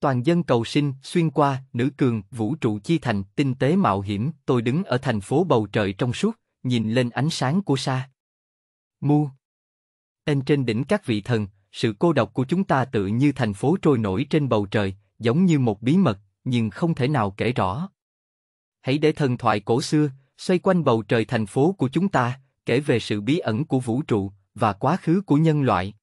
toàn dân cầu sinh, xuyên qua, nữ cường, vũ trụ chi thành, tinh tế mạo hiểm, tôi đứng ở thành phố bầu trời trong suốt, nhìn lên ánh sáng của xa Mu. Tên trên đỉnh các vị thần, sự cô độc của chúng ta tự như thành phố trôi nổi trên bầu trời, giống như một bí mật, nhưng không thể nào kể rõ. Hãy để thần thoại cổ xưa, xoay quanh bầu trời thành phố của chúng ta, kể về sự bí ẩn của vũ trụ, và quá khứ của nhân loại.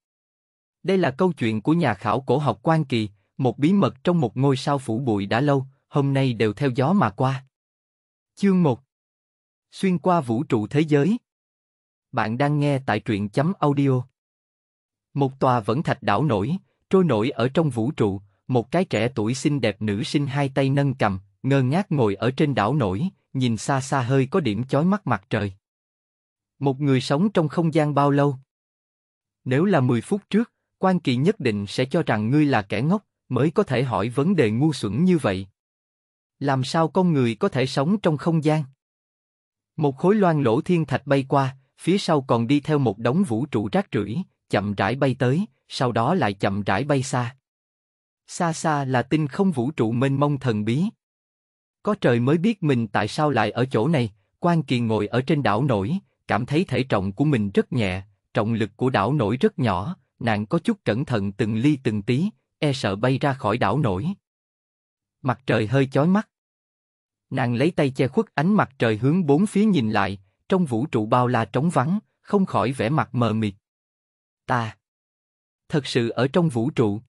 Đây là câu chuyện của nhà khảo cổ học Quan Kỳ, một bí mật trong một ngôi sao phủ bụi đã lâu, hôm nay đều theo gió mà qua. Chương 1 Xuyên qua vũ trụ thế giới Bạn đang nghe tại truyện chấm audio Một tòa vẫn thạch đảo nổi, trôi nổi ở trong vũ trụ, một cái trẻ tuổi xinh đẹp nữ sinh hai tay nâng cầm, ngơ ngác ngồi ở trên đảo nổi, nhìn xa xa hơi có điểm chói mắt mặt trời. Một người sống trong không gian bao lâu? Nếu là 10 phút trước, quan kỳ nhất định sẽ cho rằng ngươi là kẻ ngốc, mới có thể hỏi vấn đề ngu xuẩn như vậy. Làm sao con người có thể sống trong không gian? Một khối loan lỗ thiên thạch bay qua, phía sau còn đi theo một đống vũ trụ rác rưởi, chậm rãi bay tới, sau đó lại chậm rãi bay xa. Xa xa là tinh không vũ trụ mênh mông thần bí. Có trời mới biết mình tại sao lại ở chỗ này, quan kỳ ngồi ở trên đảo nổi, cảm thấy thể trọng của mình rất nhẹ, trọng lực của đảo nổi rất nhỏ, nàng có chút cẩn thận từng ly từng tí, e sợ bay ra khỏi đảo nổi. Mặt trời hơi chói mắt. Nàng lấy tay che khuất ánh mặt trời hướng bốn phía nhìn lại, trong vũ trụ bao la trống vắng, không khỏi vẻ mặt mờ mịt. Ta thật sự ở trong vũ trụ.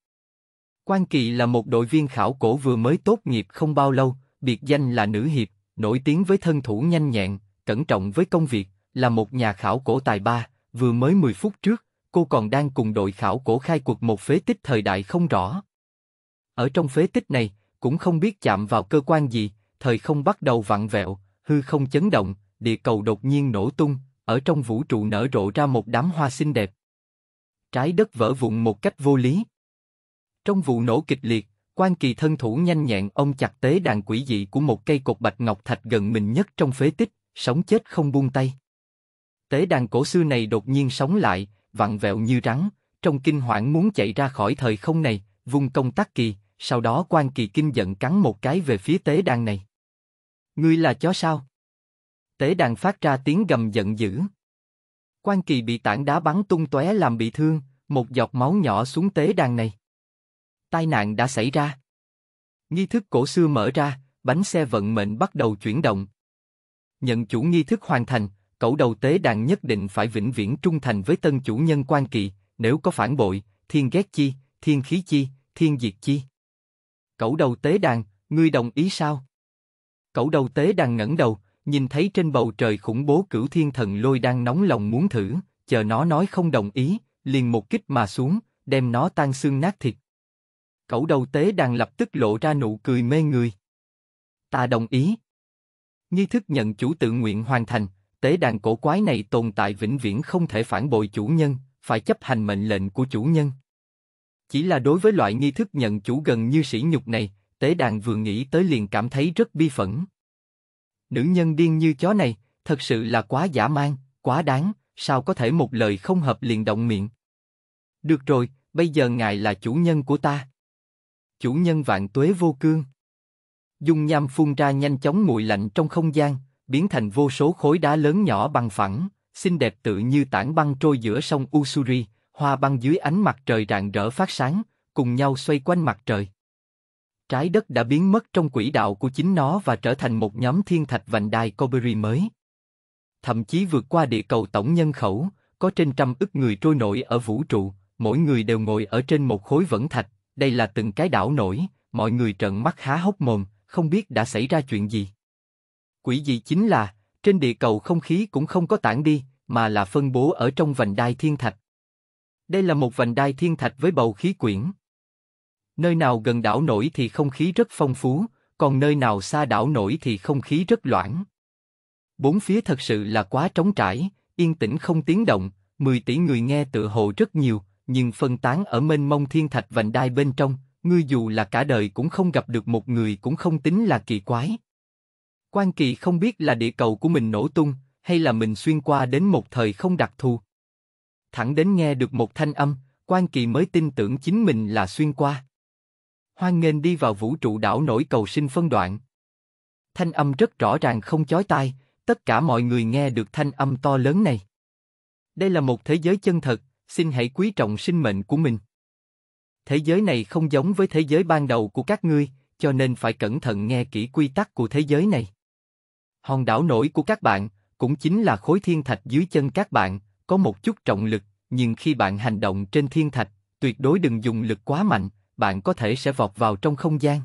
Quan Kỳ là một đội viên khảo cổ vừa mới tốt nghiệp không bao lâu, biệt danh là nữ hiệp, nổi tiếng với thân thủ nhanh nhẹn, cẩn trọng với công việc, là một nhà khảo cổ tài ba, vừa mới 10 phút trước, cô còn đang cùng đội khảo cổ khai cuộc một phế tích thời đại không rõ. Ở trong phế tích này, cũng không biết chạm vào cơ quan gì, thời không bắt đầu vặn vẹo, hư không chấn động, địa cầu đột nhiên nổ tung, ở trong vũ trụ nở rộ ra một đám hoa xinh đẹp. Trái đất vỡ vụn một cách vô lý. Trong vụ nổ kịch liệt, quan kỳ thân thủ nhanh nhẹn ông chặt tế đàn quỷ dị của một cây cột bạch ngọc thạch gần mình nhất trong phế tích, sống chết không buông tay. Tế đàn cổ xưa này đột nhiên sống lại, vặn vẹo như rắn, trong kinh hoảng muốn chạy ra khỏi thời không này, vung công tắc kỳ, sau đó quan kỳ kinh giận cắn một cái về phía tế đàn này. Ngươi là chó sao? Tế đàn phát ra tiếng gầm giận dữ. Quan kỳ bị tảng đá bắn tung tóe làm bị thương, một giọt máu nhỏ xuống tế đàn này. Tai nạn đã xảy ra. Nghi thức cổ xưa mở ra, bánh xe vận mệnh bắt đầu chuyển động. Nhận chủ nghi thức hoàn thành, cẩu đầu tế đàn nhất định phải vĩnh viễn trung thành với tân chủ nhân quan kỵ, nếu có phản bội, thiên ghét chi, thiên khí chi, thiên diệt chi. Cẩu đầu tế đàn, ngươi đồng ý sao? Cẩu đầu tế đàn ngẩng đầu, nhìn thấy trên bầu trời khủng bố cửu thiên thần lôi đang nóng lòng muốn thử, chờ nó nói không đồng ý, liền một kích mà xuống, đem nó tan xương nát thịt. Cẩu đầu tế đàn lập tức lộ ra nụ cười mê người. Ta đồng ý. Nghi thức nhận chủ tự nguyện hoàn thành, tế đàn cổ quái này tồn tại vĩnh viễn không thể phản bội chủ nhân, phải chấp hành mệnh lệnh của chủ nhân. Chỉ là đối với loại nghi thức nhận chủ gần như sỉ nhục này, tế đàn vừa nghĩ tới liền cảm thấy rất bi phẫn. Nữ nhân điên như chó này, thật sự là quá giả man, quá đáng, sao có thể một lời không hợp liền động miệng. Được rồi, bây giờ ngài là chủ nhân của ta. Chủ nhân vạn tuế vô cương. Dung nham phun ra nhanh chóng nguội lạnh trong không gian, biến thành vô số khối đá lớn nhỏ bằng phẳng, xinh đẹp tự như tảng băng trôi giữa sông Usuri, hoa băng dưới ánh mặt trời rạng rỡ phát sáng, cùng nhau xoay quanh mặt trời. Trái đất đã biến mất trong quỹ đạo của chính nó và trở thành một nhóm thiên thạch vành đai Cobri mới. Thậm chí vượt qua địa cầu tổng nhân khẩu, có trên trăm ức người trôi nổi ở vũ trụ, mỗi người đều ngồi ở trên một khối vẫn thạch, đây là từng cái đảo nổi, mọi người trợn mắt há hốc mồm, không biết đã xảy ra chuyện gì quỷ gì chính là, trên địa cầu không khí cũng không có tản đi, mà là phân bố ở trong vành đai thiên thạch. Đây là một vành đai thiên thạch với bầu khí quyển. Nơi nào gần đảo nổi thì không khí rất phong phú, còn nơi nào xa đảo nổi thì không khí rất loãng. Bốn phía thật sự là quá trống trải, yên tĩnh không tiếng động, 10 tỷ người nghe tự hồ rất nhiều, nhưng phân tán ở mênh mông thiên thạch vành đai bên trong, ngươi dù là cả đời cũng không gặp được một người cũng không tính là kỳ quái. Quan Kỳ không biết là địa cầu của mình nổ tung, hay là mình xuyên qua đến một thời không đặc thù. Thẳng đến nghe được một thanh âm, Quan Kỳ mới tin tưởng chính mình là xuyên qua. Hoan nghênh đi vào vũ trụ đảo nổi cầu sinh phân đoạn. Thanh âm rất rõ ràng không chói tai, tất cả mọi người nghe được thanh âm to lớn này. Đây là một thế giới chân thật, xin hãy quý trọng sinh mệnh của mình. Thế giới này không giống với thế giới ban đầu của các ngươi, cho nên phải cẩn thận nghe kỹ quy tắc của thế giới này. Hòn đảo nổi của các bạn cũng chính là khối thiên thạch dưới chân các bạn, có một chút trọng lực, nhưng khi bạn hành động trên thiên thạch, tuyệt đối đừng dùng lực quá mạnh, bạn có thể sẽ vọt vào trong không gian.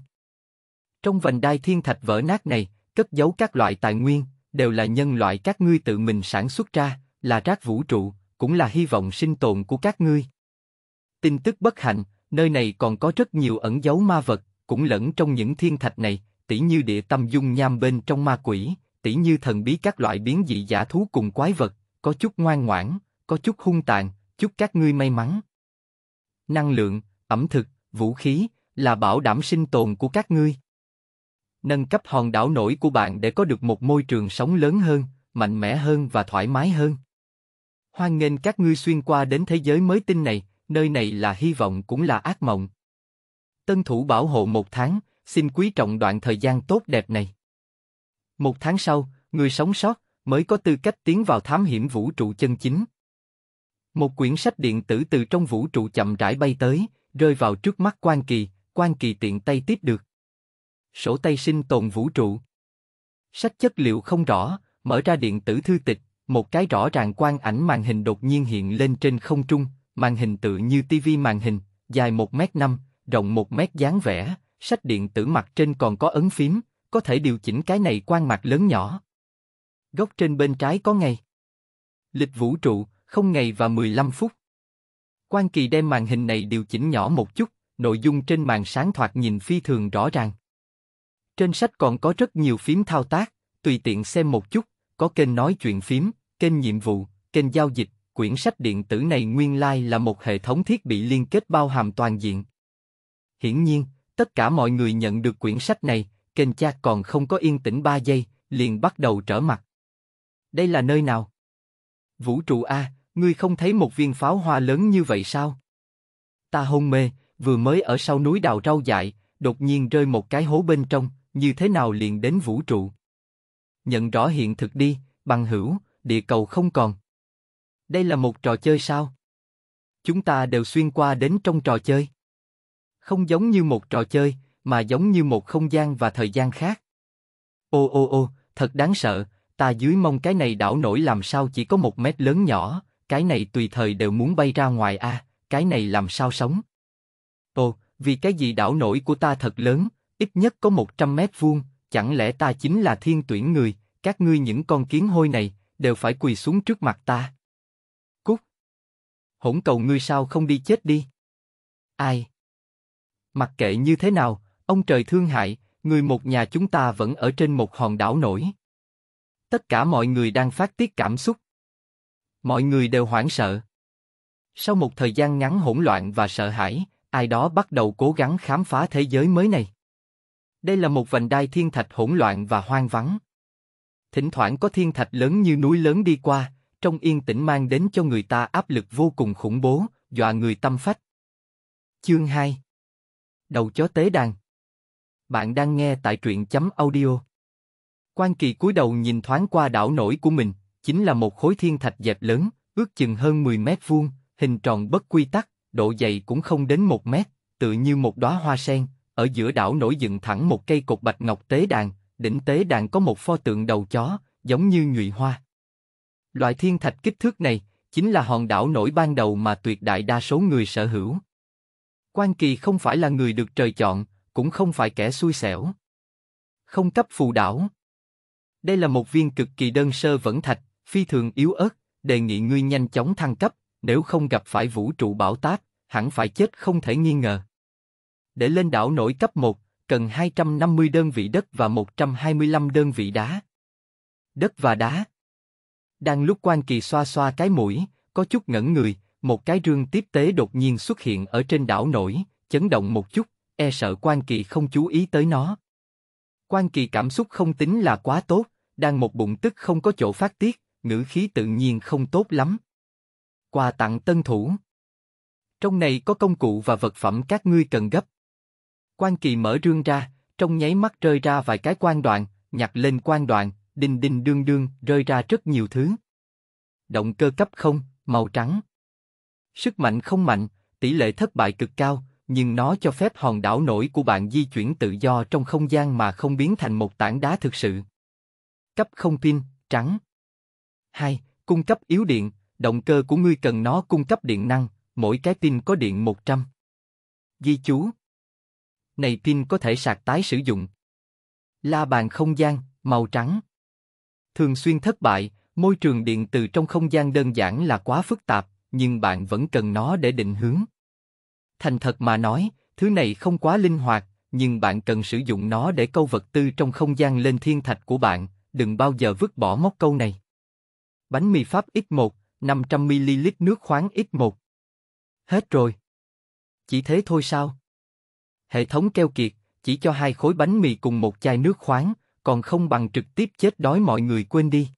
Trong vành đai thiên thạch vỡ nát này, cất giấu các loại tài nguyên, đều là nhân loại các ngươi tự mình sản xuất ra, là rác vũ trụ, cũng là hy vọng sinh tồn của các ngươi. Tin tức bất hạnh, nơi này còn có rất nhiều ẩn dấu ma vật, cũng lẫn trong những thiên thạch này, tỉ như địa tâm dung nham bên trong ma quỷ, tỉ như thần bí các loại biến dị giả thú cùng quái vật, có chút ngoan ngoãn, có chút hung tàn, chúc các ngươi may mắn. Năng lượng, ẩm thực, vũ khí là bảo đảm sinh tồn của các ngươi. Nâng cấp hòn đảo nổi của bạn để có được một môi trường sống lớn hơn, mạnh mẽ hơn và thoải mái hơn. Hoan nghênh các ngươi xuyên qua đến thế giới mới tinh này, nơi này là hy vọng cũng là ác mộng. Tân thủ bảo hộ một tháng, xin quý trọng đoạn thời gian tốt đẹp này. Một tháng sau, người sống sót mới có tư cách tiến vào thám hiểm vũ trụ chân chính. Một quyển sách điện tử từ trong vũ trụ chậm rãi bay tới, rơi vào trước mắt Quan Kỳ, Quan Kỳ tiện tay tiếp được. Sổ tay sinh tồn vũ trụ. Sách chất liệu không rõ, mở ra điện tử thư tịch, một cái rõ ràng quang ảnh màn hình đột nhiên hiện lên trên không trung, màn hình tự như tivi màn hình, dài 1 mét 5, rộng 1 mét dáng vẽ, sách điện tử mặt trên còn có ấn phím, có thể điều chỉnh cái này quan mạc lớn nhỏ. Góc trên bên trái có ngày. Lịch vũ trụ, không ngày và 15 phút. Quan Kỳ đem màn hình này điều chỉnh nhỏ một chút, nội dung trên màn sáng thoạt nhìn phi thường rõ ràng. Trên sách còn có rất nhiều phím thao tác, tùy tiện xem một chút, có kênh nói chuyện phím, kênh nhiệm vụ, kênh giao dịch, quyển sách điện tử này nguyên lai like là một hệ thống thiết bị liên kết bao hàm toàn diện. Hiển nhiên, tất cả mọi người nhận được quyển sách này, kênh cha còn không có yên tĩnh ba giây, liền bắt đầu trở mặt. Đây là nơi nào? Vũ trụ A, ngươi không thấy một viên pháo hoa lớn như vậy sao? Ta hôn mê, vừa mới ở sau núi đào rau dại, đột nhiên rơi một cái hố bên trong, như thế nào liền đến vũ trụ? Nhận rõ hiện thực đi, bằng hữu, địa cầu không còn. Đây là một trò chơi sao? Chúng ta đều xuyên qua đến trong trò chơi. Không giống như một trò chơi, mà giống như một không gian và thời gian khác. Ô ô ô, thật đáng sợ, ta dưới mông cái này đảo nổi làm sao chỉ có một mét lớn nhỏ, cái này tùy thời đều muốn bay ra ngoài a, à, cái này làm sao sống. Ô, vì cái gì đảo nổi của ta thật lớn, ít nhất có 100 mét vuông, chẳng lẽ ta chính là thiên tuyển người, các ngươi những con kiến hôi này, đều phải quỳ xuống trước mặt ta. Cút! Hỗn cầu ngươi sao không đi chết đi? Ai? Mặc kệ như thế nào, Ông trời thương hại, người một nhà chúng ta vẫn ở trên một hòn đảo nổi. Tất cả mọi người đang phát tiết cảm xúc. Mọi người đều hoảng sợ. Sau một thời gian ngắn hỗn loạn và sợ hãi, ai đó bắt đầu cố gắng khám phá thế giới mới này. Đây là một vành đai thiên thạch hỗn loạn và hoang vắng. Thỉnh thoảng có thiên thạch lớn như núi lớn đi qua, trong yên tĩnh mang đến cho người ta áp lực vô cùng khủng bố, dọa người tâm phách. Chương 2 Đầu chó tế đàn bạn đang nghe tại truyện chấm audio. Quan kỳ cúi đầu nhìn thoáng qua đảo nổi của mình, chính là một khối thiên thạch dẹp lớn, ước chừng hơn 10 mét vuông, hình tròn bất quy tắc, độ dày cũng không đến một mét, tự như một đóa hoa sen, ở giữa đảo nổi dựng thẳng một cây cột bạch ngọc tế đàn, đỉnh tế đàn có một pho tượng đầu chó, giống như nhụy hoa. Loại thiên thạch kích thước này, chính là hòn đảo nổi ban đầu mà tuyệt đại đa số người sở hữu. Quan Kỳ không phải là người được trời chọn, cũng không phải kẻ xui xẻo. Không cấp phù đảo. Đây là một viên cực kỳ đơn sơ vẫn thạch, phi thường yếu ớt, đề nghị ngươi nhanh chóng thăng cấp, nếu không gặp phải vũ trụ bảo táp, hẳn phải chết không thể nghi ngờ. Để lên đảo nổi cấp 1, cần 250 đơn vị đất và 125 đơn vị đá. Đất và đá. Đang lúc quan kỳ xoa xoa cái mũi, có chút ngẩn người, một cái rương tiếp tế đột nhiên xuất hiện ở trên đảo nổi, chấn động một chút, e sợ quan kỳ không chú ý tới nó. Quan kỳ cảm xúc không tính là quá tốt, đang một bụng tức không có chỗ phát tiết, ngữ khí tự nhiên không tốt lắm. Quà tặng tân thủ. Trong này có công cụ và vật phẩm các ngươi cần gấp. Quan kỳ mở rương ra, trong nháy mắt rơi ra vài cái quan đoạn, nhặt lên quan đoạn, đinh đinh đương đương, rơi ra rất nhiều thứ. Động cơ cấp không, màu trắng. Sức mạnh không mạnh, tỷ lệ thất bại cực cao, nhưng nó cho phép hòn đảo nổi của bạn di chuyển tự do trong không gian mà không biến thành một tảng đá thực sự. Cấp không pin, trắng. 2. Cung cấp yếu điện, động cơ của ngươi cần nó cung cấp điện năng, mỗi cái pin có điện 100. Ghi chú. Này pin có thể sạc tái sử dụng. La bàn không gian, màu trắng. Thường xuyên thất bại, môi trường điện từ trong không gian đơn giản là quá phức tạp, nhưng bạn vẫn cần nó để định hướng. Thành thật mà nói, thứ này không quá linh hoạt, nhưng bạn cần sử dụng nó để câu vật tư trong không gian lên thiên thạch của bạn, đừng bao giờ vứt bỏ móc câu này. Bánh mì Pháp X1, 500ml nước khoáng X1. Hết rồi. Chỉ thế thôi sao? Hệ thống keo kiệt, chỉ cho hai khối bánh mì cùng một chai nước khoáng, còn không bằng trực tiếp chết đói mọi người quên đi.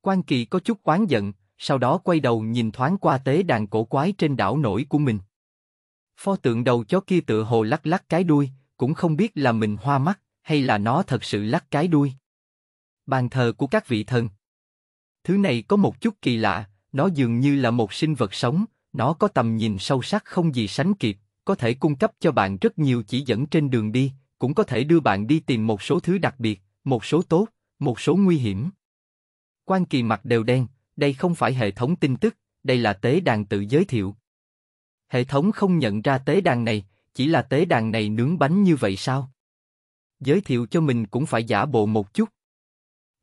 Quan Kỳ có chút oán giận, sau đó quay đầu nhìn thoáng qua tế đàn cổ quái trên đảo nổi của mình. Pho tượng đầu chó kia tự hồ lắc lắc cái đuôi, cũng không biết là mình hoa mắt, hay là nó thật sự lắc cái đuôi. Bàn thờ của các vị thần. Thứ này có một chút kỳ lạ, nó dường như là một sinh vật sống, nó có tầm nhìn sâu sắc không gì sánh kịp, có thể cung cấp cho bạn rất nhiều chỉ dẫn trên đường đi, cũng có thể đưa bạn đi tìm một số thứ đặc biệt, một số tốt, một số nguy hiểm. Quan kỳ mặt đều đen, đây không phải hệ thống tin tức, đây là tế đàn tự giới thiệu, Hệ thống không nhận ra tế đàn này, chỉ là tế đàn này nướng bánh như vậy sao? Giới thiệu cho mình cũng phải giả bộ một chút.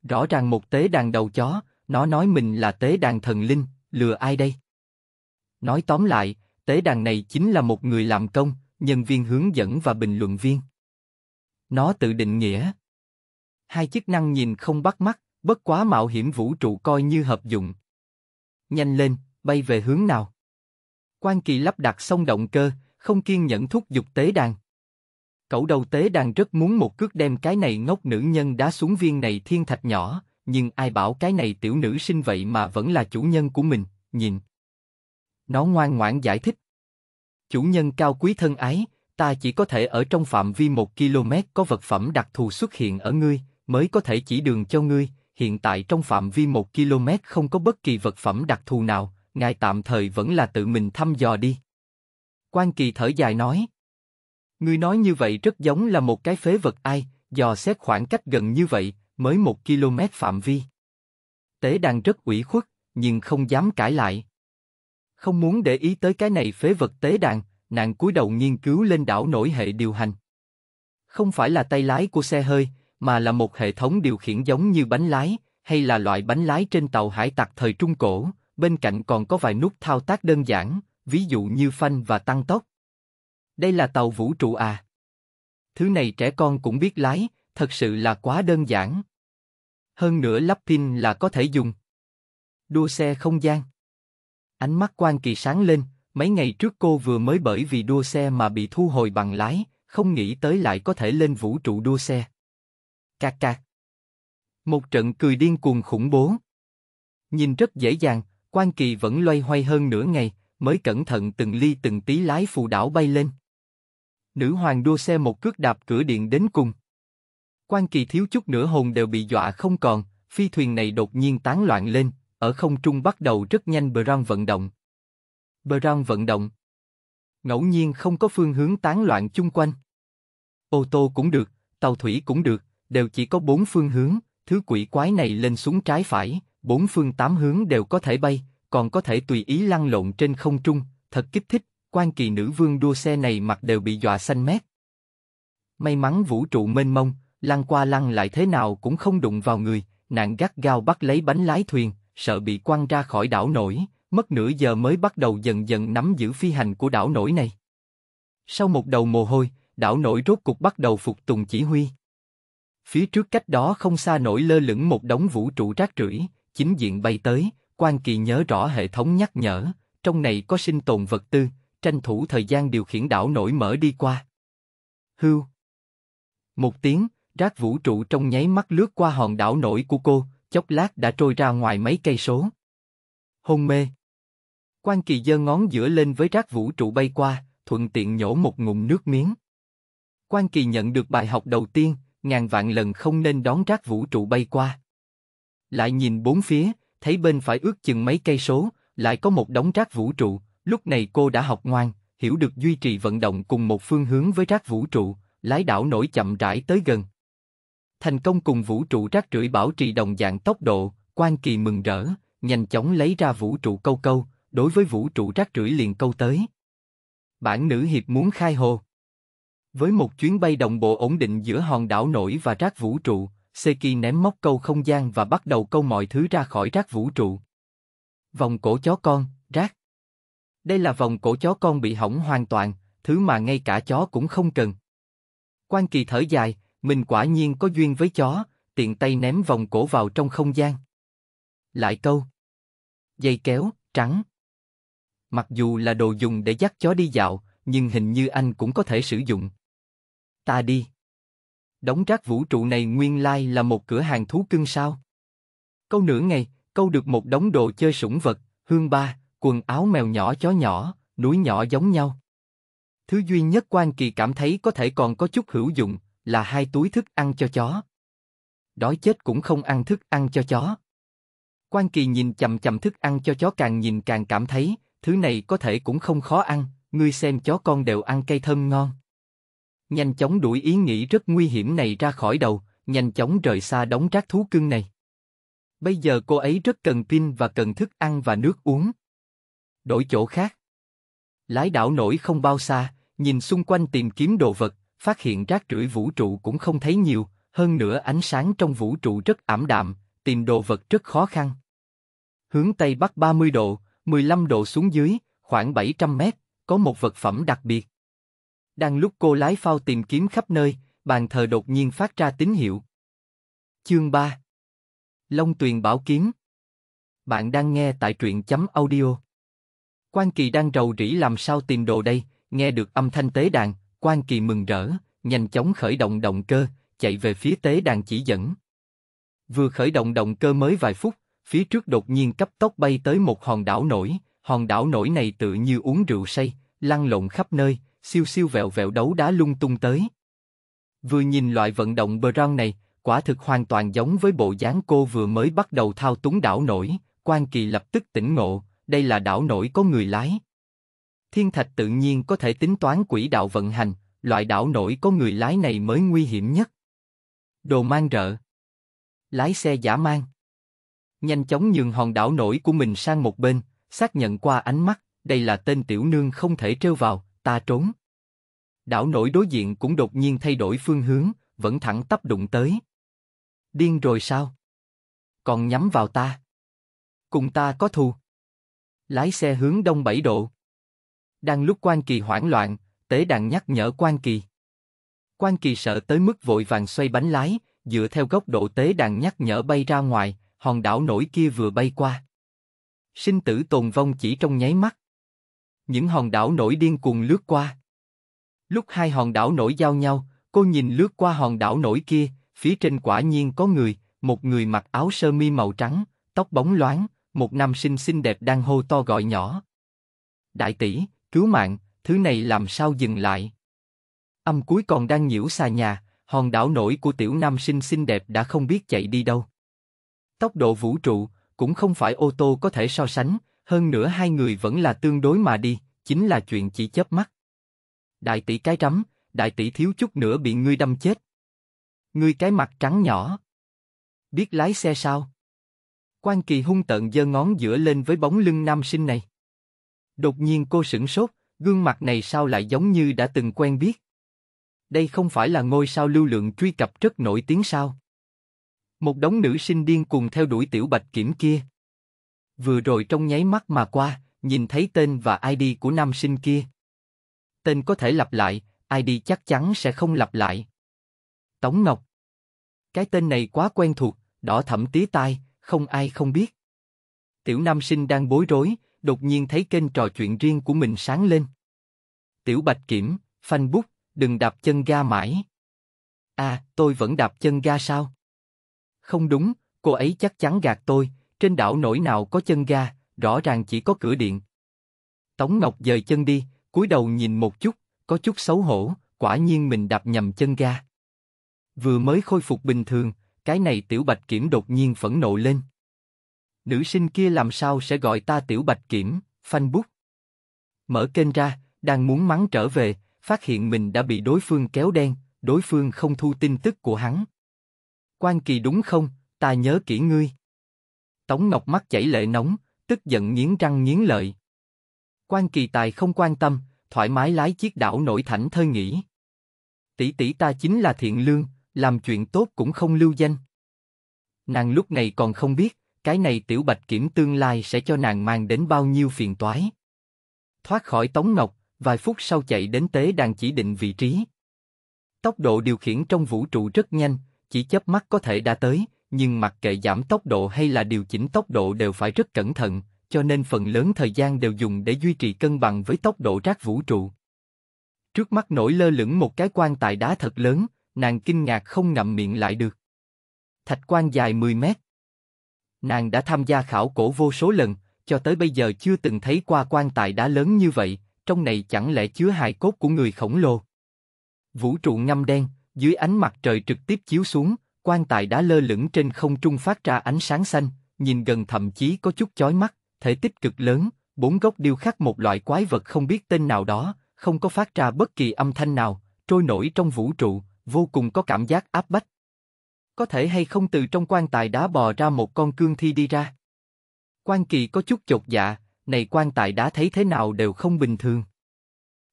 Rõ ràng một tế đàn đầu chó, nó nói mình là tế đàn thần linh, lừa ai đây? Nói tóm lại, tế đàn này chính là một người làm công, nhân viên hướng dẫn và bình luận viên. Nó tự định nghĩa. Hai chức năng nhìn không bắt mắt, bất quá mạo hiểm vũ trụ coi như hợp dụng. Nhanh lên, bay về hướng nào? Quan Kỳ lắp đặt xong động cơ, không kiên nhẫn thúc giục tế đàn. Cậu đầu tế đàn rất muốn một cước đem cái này ngốc nữ nhân đá xuống viên này thiên thạch nhỏ, nhưng ai bảo cái này tiểu nữ sinh vậy mà vẫn là chủ nhân của mình, nhìn. Nó ngoan ngoãn giải thích. Chủ nhân cao quý thân ái, ta chỉ có thể ở trong phạm vi một km có vật phẩm đặc thù xuất hiện ở ngươi, mới có thể chỉ đường cho ngươi, hiện tại trong phạm vi một km không có bất kỳ vật phẩm đặc thù nào, ngài tạm thời vẫn là tự mình thăm dò đi. Quan Kỳ thở dài nói. Ngươi nói như vậy rất giống là một cái phế vật ai, dò xét khoảng cách gần như vậy, mới một km phạm vi. Tế đang rất ủy khuất, nhưng không dám cãi lại. Không muốn để ý tới cái này phế vật tế đàn, nàng cúi đầu nghiên cứu lên đảo nổi hệ điều hành. Không phải là tay lái của xe hơi, mà là một hệ thống điều khiển giống như bánh lái, hay là loại bánh lái trên tàu hải tặc thời Trung Cổ, bên cạnh còn có vài nút thao tác đơn giản, ví dụ như phanh và tăng tốc. Đây là tàu vũ trụ à? Thứ này trẻ con cũng biết lái, thật sự là quá đơn giản. Hơn nữa lắp pin là có thể dùng. Đua xe không gian. Ánh mắt quan kỳ sáng lên, mấy ngày trước cô vừa mới bởi vì đua xe mà bị thu hồi bằng lái, không nghĩ tới lại có thể lên vũ trụ đua xe. Cạc cạc. Một trận cười điên cuồng khủng bố. Nhìn rất dễ dàng, Quan Kỳ vẫn loay hoay hơn nửa ngày, mới cẩn thận từng ly từng tí lái phù đảo bay lên. Nữ hoàng đua xe một cước đạp cửa điện đến cùng. Quan Kỳ thiếu chút nữa hồn đều bị dọa không còn, phi thuyền này đột nhiên tán loạn lên, ở không trung bắt đầu rất nhanh Brown vận động. Brown vận động. Ngẫu nhiên không có phương hướng tán loạn chung quanh. Ô tô cũng được, tàu thủy cũng được, đều chỉ có bốn phương hướng, thứ quỷ quái này lên xuống trái phải, bốn phương tám hướng đều có thể bay, còn có thể tùy ý lăn lộn trên không trung, thật kích thích, quan kỳ nữ vương đua xe này mặt đều bị dọa xanh mét. May mắn vũ trụ mênh mông, lăn qua lăn lại thế nào cũng không đụng vào người, Nạn gắt gao bắt lấy bánh lái thuyền, sợ bị quăng ra khỏi đảo nổi, mất nửa giờ mới bắt đầu dần dần nắm giữ phi hành của đảo nổi này. Sau một đầu mồ hôi, đảo nổi rốt cục bắt đầu phục tùng chỉ huy. Phía trước cách đó không xa nổi lơ lửng một đống vũ trụ rác rưởi, chính diện bay tới, quan kỳ nhớ rõ hệ thống nhắc nhở, trong này có sinh tồn vật tư, tranh thủ thời gian điều khiển đảo nổi mở đi qua. Hưu. Một tiếng, rác vũ trụ trong nháy mắt lướt qua hòn đảo nổi của cô, chốc lát đã trôi ra ngoài mấy cây số. Hôn mê. Quan kỳ giơ ngón giữa lên với rác vũ trụ bay qua, thuận tiện nhổ một ngụm nước miếng. Quan kỳ nhận được bài học đầu tiên, ngàn vạn lần không nên đón rác vũ trụ bay qua lại nhìn bốn phía, thấy bên phải ước chừng mấy cây số, lại có một đống rác vũ trụ, lúc này cô đã học ngoan, hiểu được duy trì vận động cùng một phương hướng với rác vũ trụ, lái đảo nổi chậm rãi tới gần. Thành công cùng vũ trụ rác rưởi bảo trì đồng dạng tốc độ, quan kỳ mừng rỡ, nhanh chóng lấy ra vũ trụ câu câu, đối với vũ trụ rác rưởi liền câu tới. Bản nữ hiệp muốn khai hồ. Với một chuyến bay đồng bộ ổn định giữa hòn đảo nổi và rác vũ trụ, Seki ném móc câu không gian và bắt đầu câu mọi thứ ra khỏi rác vũ trụ. Vòng cổ chó con, rác. Đây là vòng cổ chó con bị hỏng hoàn toàn, thứ mà ngay cả chó cũng không cần. Quan Kỳ thở dài, mình quả nhiên có duyên với chó, tiện tay ném vòng cổ vào trong không gian. Lại câu. Dây kéo, trắng. Mặc dù là đồ dùng để dắt chó đi dạo, nhưng hình như anh cũng có thể sử dụng. Ta đi đống rác vũ trụ này nguyên lai là một cửa hàng thú cưng sao? Câu nửa ngày, câu được một đống đồ chơi sủng vật, hương ba, quần áo mèo nhỏ chó nhỏ, núi nhỏ giống nhau. Thứ duy nhất quan kỳ cảm thấy có thể còn có chút hữu dụng là hai túi thức ăn cho chó. Đói chết cũng không ăn thức ăn cho chó. Quan kỳ nhìn chầm chầm thức ăn cho chó càng nhìn càng cảm thấy, thứ này có thể cũng không khó ăn, ngươi xem chó con đều ăn cây thơm ngon nhanh chóng đuổi ý nghĩ rất nguy hiểm này ra khỏi đầu, nhanh chóng rời xa đống rác thú cưng này. Bây giờ cô ấy rất cần pin và cần thức ăn và nước uống. Đổi chỗ khác. Lái đảo nổi không bao xa, nhìn xung quanh tìm kiếm đồ vật, phát hiện rác rưởi vũ trụ cũng không thấy nhiều, hơn nữa ánh sáng trong vũ trụ rất ảm đạm, tìm đồ vật rất khó khăn. Hướng Tây Bắc 30 độ, 15 độ xuống dưới, khoảng 700 mét, có một vật phẩm đặc biệt. Đang lúc cô lái phao tìm kiếm khắp nơi, bàn thờ đột nhiên phát ra tín hiệu. Chương 3 Long Tuyền Bảo Kiếm Bạn đang nghe tại truyện chấm audio. Quan Kỳ đang rầu rĩ làm sao tìm đồ đây, nghe được âm thanh tế đàn, Quan Kỳ mừng rỡ, nhanh chóng khởi động động cơ, chạy về phía tế đàn chỉ dẫn. Vừa khởi động động cơ mới vài phút, phía trước đột nhiên cấp tốc bay tới một hòn đảo nổi, hòn đảo nổi này tự như uống rượu say, lăn lộn khắp nơi, siêu siêu vẹo vẹo đấu đá lung tung tới. Vừa nhìn loại vận động Brown này, quả thực hoàn toàn giống với bộ dáng cô vừa mới bắt đầu thao túng đảo nổi, quan kỳ lập tức tỉnh ngộ, đây là đảo nổi có người lái. Thiên thạch tự nhiên có thể tính toán quỹ đạo vận hành, loại đảo nổi có người lái này mới nguy hiểm nhất. Đồ mang rợ. Lái xe giả mang. Nhanh chóng nhường hòn đảo nổi của mình sang một bên, xác nhận qua ánh mắt, đây là tên tiểu nương không thể trêu vào, ta trốn. Đảo nổi đối diện cũng đột nhiên thay đổi phương hướng, vẫn thẳng tắp đụng tới. Điên rồi sao? Còn nhắm vào ta. Cùng ta có thù. Lái xe hướng đông bảy độ. Đang lúc quan kỳ hoảng loạn, tế đàn nhắc nhở quan kỳ. Quan kỳ sợ tới mức vội vàng xoay bánh lái, dựa theo góc độ tế đàn nhắc nhở bay ra ngoài, hòn đảo nổi kia vừa bay qua. Sinh tử tồn vong chỉ trong nháy mắt, những hòn đảo nổi điên cuồng lướt qua. Lúc hai hòn đảo nổi giao nhau, cô nhìn lướt qua hòn đảo nổi kia, phía trên quả nhiên có người, một người mặc áo sơ mi màu trắng, tóc bóng loáng, một nam sinh xinh đẹp đang hô to gọi nhỏ. Đại tỷ, cứu mạng, thứ này làm sao dừng lại? Âm cuối còn đang nhiễu xa nhà, hòn đảo nổi của tiểu nam sinh xinh đẹp đã không biết chạy đi đâu. Tốc độ vũ trụ cũng không phải ô tô có thể so sánh, hơn nữa hai người vẫn là tương đối mà đi, chính là chuyện chỉ chớp mắt. Đại tỷ cái rắm, đại tỷ thiếu chút nữa bị ngươi đâm chết. Ngươi cái mặt trắng nhỏ. Biết lái xe sao? Quan Kỳ hung tợn giơ ngón giữa lên với bóng lưng nam sinh này. Đột nhiên cô sửng sốt, gương mặt này sao lại giống như đã từng quen biết. Đây không phải là ngôi sao lưu lượng truy cập rất nổi tiếng sao? Một đống nữ sinh điên cùng theo đuổi tiểu bạch kiểm kia. Vừa rồi trong nháy mắt mà qua, nhìn thấy tên và ID của nam sinh kia. Tên có thể lặp lại, ID chắc chắn sẽ không lặp lại. Tống Ngọc. Cái tên này quá quen thuộc, đỏ thẩm tía tai, không ai không biết. Tiểu nam sinh đang bối rối, đột nhiên thấy kênh trò chuyện riêng của mình sáng lên. Tiểu Bạch Kiểm, Facebook, đừng đạp chân ga mãi. À, tôi vẫn đạp chân ga sao? Không đúng, cô ấy chắc chắn gạt tôi, trên đảo nổi nào có chân ga, rõ ràng chỉ có cửa điện. Tống Ngọc dời chân đi, cúi đầu nhìn một chút, có chút xấu hổ, quả nhiên mình đạp nhầm chân ga. Vừa mới khôi phục bình thường, cái này Tiểu Bạch Kiểm đột nhiên phẫn nộ lên. Nữ sinh kia làm sao sẽ gọi ta Tiểu Bạch Kiểm, phanh bút. Mở kênh ra, đang muốn mắng trở về, phát hiện mình đã bị đối phương kéo đen, đối phương không thu tin tức của hắn. Quan kỳ đúng không, ta nhớ kỹ ngươi. Tống Ngọc mắt chảy lệ nóng, tức giận nghiến răng nghiến lợi. Quan kỳ tài không quan tâm, thoải mái lái chiếc đảo nổi thảnh thơi nghĩ. Tỷ tỷ ta chính là thiện lương, làm chuyện tốt cũng không lưu danh. Nàng lúc này còn không biết, cái này tiểu bạch kiểm tương lai sẽ cho nàng mang đến bao nhiêu phiền toái. Thoát khỏi Tống Ngọc, vài phút sau chạy đến tế đang chỉ định vị trí. Tốc độ điều khiển trong vũ trụ rất nhanh, chỉ chớp mắt có thể đã tới, nhưng mặc kệ giảm tốc độ hay là điều chỉnh tốc độ đều phải rất cẩn thận, cho nên phần lớn thời gian đều dùng để duy trì cân bằng với tốc độ rác vũ trụ. Trước mắt nổi lơ lửng một cái quan tài đá thật lớn, nàng kinh ngạc không ngậm miệng lại được. Thạch quan dài 10 mét. Nàng đã tham gia khảo cổ vô số lần, cho tới bây giờ chưa từng thấy qua quan tài đá lớn như vậy, trong này chẳng lẽ chứa hài cốt của người khổng lồ. Vũ trụ ngâm đen, dưới ánh mặt trời trực tiếp chiếu xuống, quan tài đá lơ lửng trên không trung phát ra ánh sáng xanh, nhìn gần thậm chí có chút chói mắt, thể tích cực lớn, bốn góc điêu khắc một loại quái vật không biết tên nào đó, không có phát ra bất kỳ âm thanh nào, trôi nổi trong vũ trụ, vô cùng có cảm giác áp bách. Có thể hay không từ trong quan tài đá bò ra một con cương thi đi ra. Quan Kỳ có chút chột dạ, này quan tài đá thấy thế nào đều không bình thường.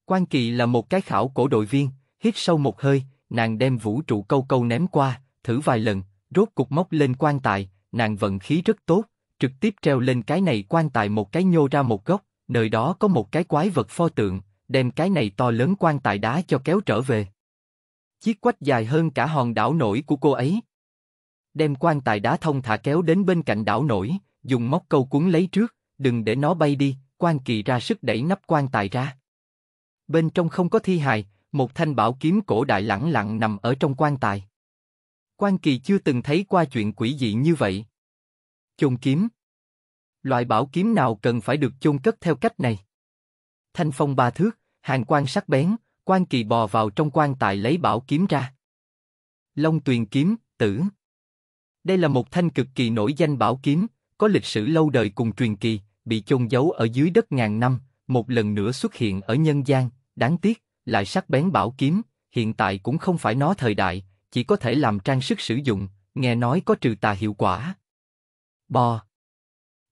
Quan Kỳ là một cái khảo cổ đội viên, hít sâu một hơi, nàng đem vũ trụ câu câu ném qua, thử vài lần, rốt cục móc lên quan tài, nàng vận khí rất tốt, trực tiếp treo lên cái này quan tài một cái nhô ra một góc, nơi đó có một cái quái vật pho tượng, đem cái này to lớn quan tài đá cho kéo trở về. Chiếc quách dài hơn cả hòn đảo nổi của cô ấy. Đem quan tài đá thông thả kéo đến bên cạnh đảo nổi, dùng móc câu cuốn lấy trước, đừng để nó bay đi, quan kỳ ra sức đẩy nắp quan tài ra. Bên trong không có thi hài, một thanh bảo kiếm cổ đại lẳng lặng nằm ở trong quan tài. Quan Kỳ chưa từng thấy qua chuyện quỷ dị như vậy. Chôn kiếm. Loại bảo kiếm nào cần phải được chôn cất theo cách này? Thanh phong ba thước, hàng quan sắc bén, Quan Kỳ bò vào trong quan tài lấy bảo kiếm ra. Long tuyền kiếm, tử. Đây là một thanh cực kỳ nổi danh bảo kiếm, có lịch sử lâu đời cùng truyền kỳ, bị chôn giấu ở dưới đất ngàn năm, một lần nữa xuất hiện ở nhân gian, đáng tiếc, lại sắc bén bảo kiếm, hiện tại cũng không phải nó thời đại, chỉ có thể làm trang sức sử dụng, nghe nói có trừ tà hiệu quả. Bò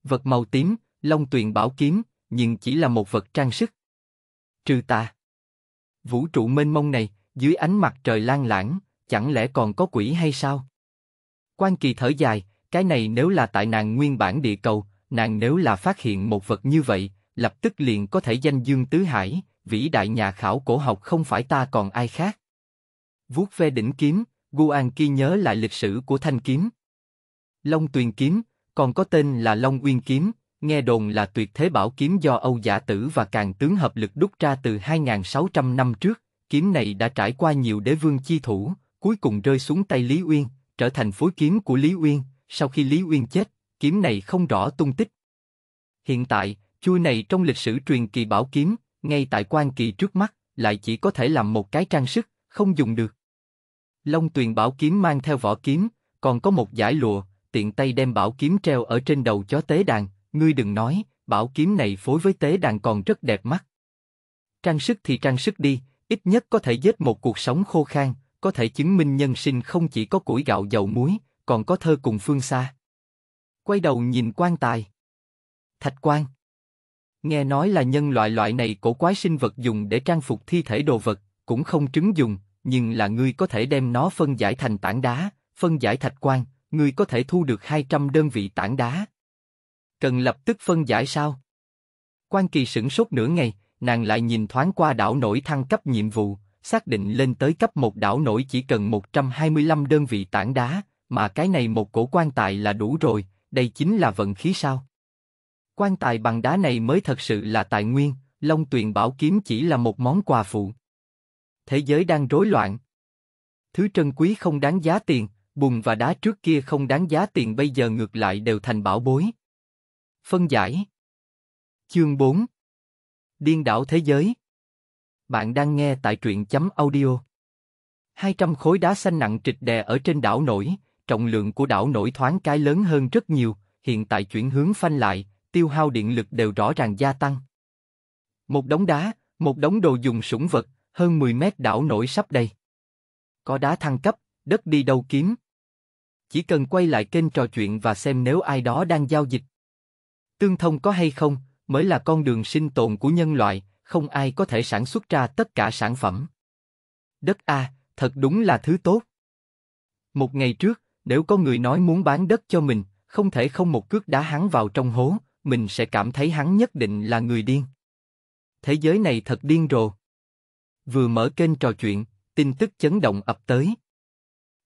Vật màu tím, long tuyền bảo kiếm, nhưng chỉ là một vật trang sức. Trừ tà Vũ trụ mênh mông này, dưới ánh mặt trời lan lãng, chẳng lẽ còn có quỷ hay sao? Quan kỳ thở dài, cái này nếu là tại nàng nguyên bản địa cầu, nàng nếu là phát hiện một vật như vậy, lập tức liền có thể danh dương tứ hải, vĩ đại nhà khảo cổ học không phải ta còn ai khác. Vuốt ve đỉnh kiếm, Guan Ki nhớ lại lịch sử của thanh kiếm. Long tuyền kiếm, còn có tên là Long Uyên kiếm, nghe đồn là tuyệt thế bảo kiếm do Âu Giả Tử và Càn Tướng hợp lực đúc ra từ 2.600 năm trước. Kiếm này đã trải qua nhiều đế vương chi thủ, cuối cùng rơi xuống tay Lý Uyên, trở thành phối kiếm của Lý Uyên. Sau khi Lý Uyên chết, kiếm này không rõ tung tích. Hiện tại, chuôi này trong lịch sử truyền kỳ bảo kiếm, ngay tại quan kỳ trước mắt, lại chỉ có thể làm một cái trang sức, không dùng được. Long tuyền bảo kiếm mang theo vỏ kiếm, còn có một giải lụa, tiện tay đem bảo kiếm treo ở trên đầu chó tế đàn, ngươi đừng nói, bảo kiếm này phối với tế đàn còn rất đẹp mắt. Trang sức thì trang sức đi, ít nhất có thể giết một cuộc sống khô khan, có thể chứng minh nhân sinh không chỉ có củi gạo dầu muối, còn có thơ cùng phương xa. Quay đầu nhìn quan tài. Thạch quan. Nghe nói là nhân loại loại này cổ quái sinh vật dùng để trang phục thi thể đồ vật, cũng không trứng dùng, nhưng là ngươi có thể đem nó phân giải thành tảng đá, phân giải thạch quan, ngươi có thể thu được 200 đơn vị tảng đá. Cần lập tức phân giải sao? Quan Kỳ sửng sốt nửa ngày, nàng lại nhìn thoáng qua đảo nổi thăng cấp nhiệm vụ, xác định lên tới cấp một đảo nổi chỉ cần 125 đơn vị tảng đá, mà cái này một cổ quan tài là đủ rồi, đây chính là vận khí sao? Quan tài bằng đá này mới thật sự là tài nguyên, Long Tuyền Bảo Kiếm chỉ là một món quà phụ thế giới đang rối loạn. Thứ trân quý không đáng giá tiền, bùn và đá trước kia không đáng giá tiền bây giờ ngược lại đều thành bảo bối. Phân giải Chương 4 Điên đảo thế giới Bạn đang nghe tại truyện chấm audio 200 khối đá xanh nặng trịch đè ở trên đảo nổi, trọng lượng của đảo nổi thoáng cái lớn hơn rất nhiều, hiện tại chuyển hướng phanh lại, tiêu hao điện lực đều rõ ràng gia tăng. Một đống đá, một đống đồ dùng sủng vật, hơn 10 mét đảo nổi sắp đây Có đá thăng cấp, đất đi đâu kiếm. Chỉ cần quay lại kênh trò chuyện và xem nếu ai đó đang giao dịch. Tương thông có hay không, mới là con đường sinh tồn của nhân loại, không ai có thể sản xuất ra tất cả sản phẩm. Đất A, thật đúng là thứ tốt. Một ngày trước, nếu có người nói muốn bán đất cho mình, không thể không một cước đá hắn vào trong hố, mình sẽ cảm thấy hắn nhất định là người điên. Thế giới này thật điên rồi Vừa mở kênh trò chuyện, tin tức chấn động ập tới.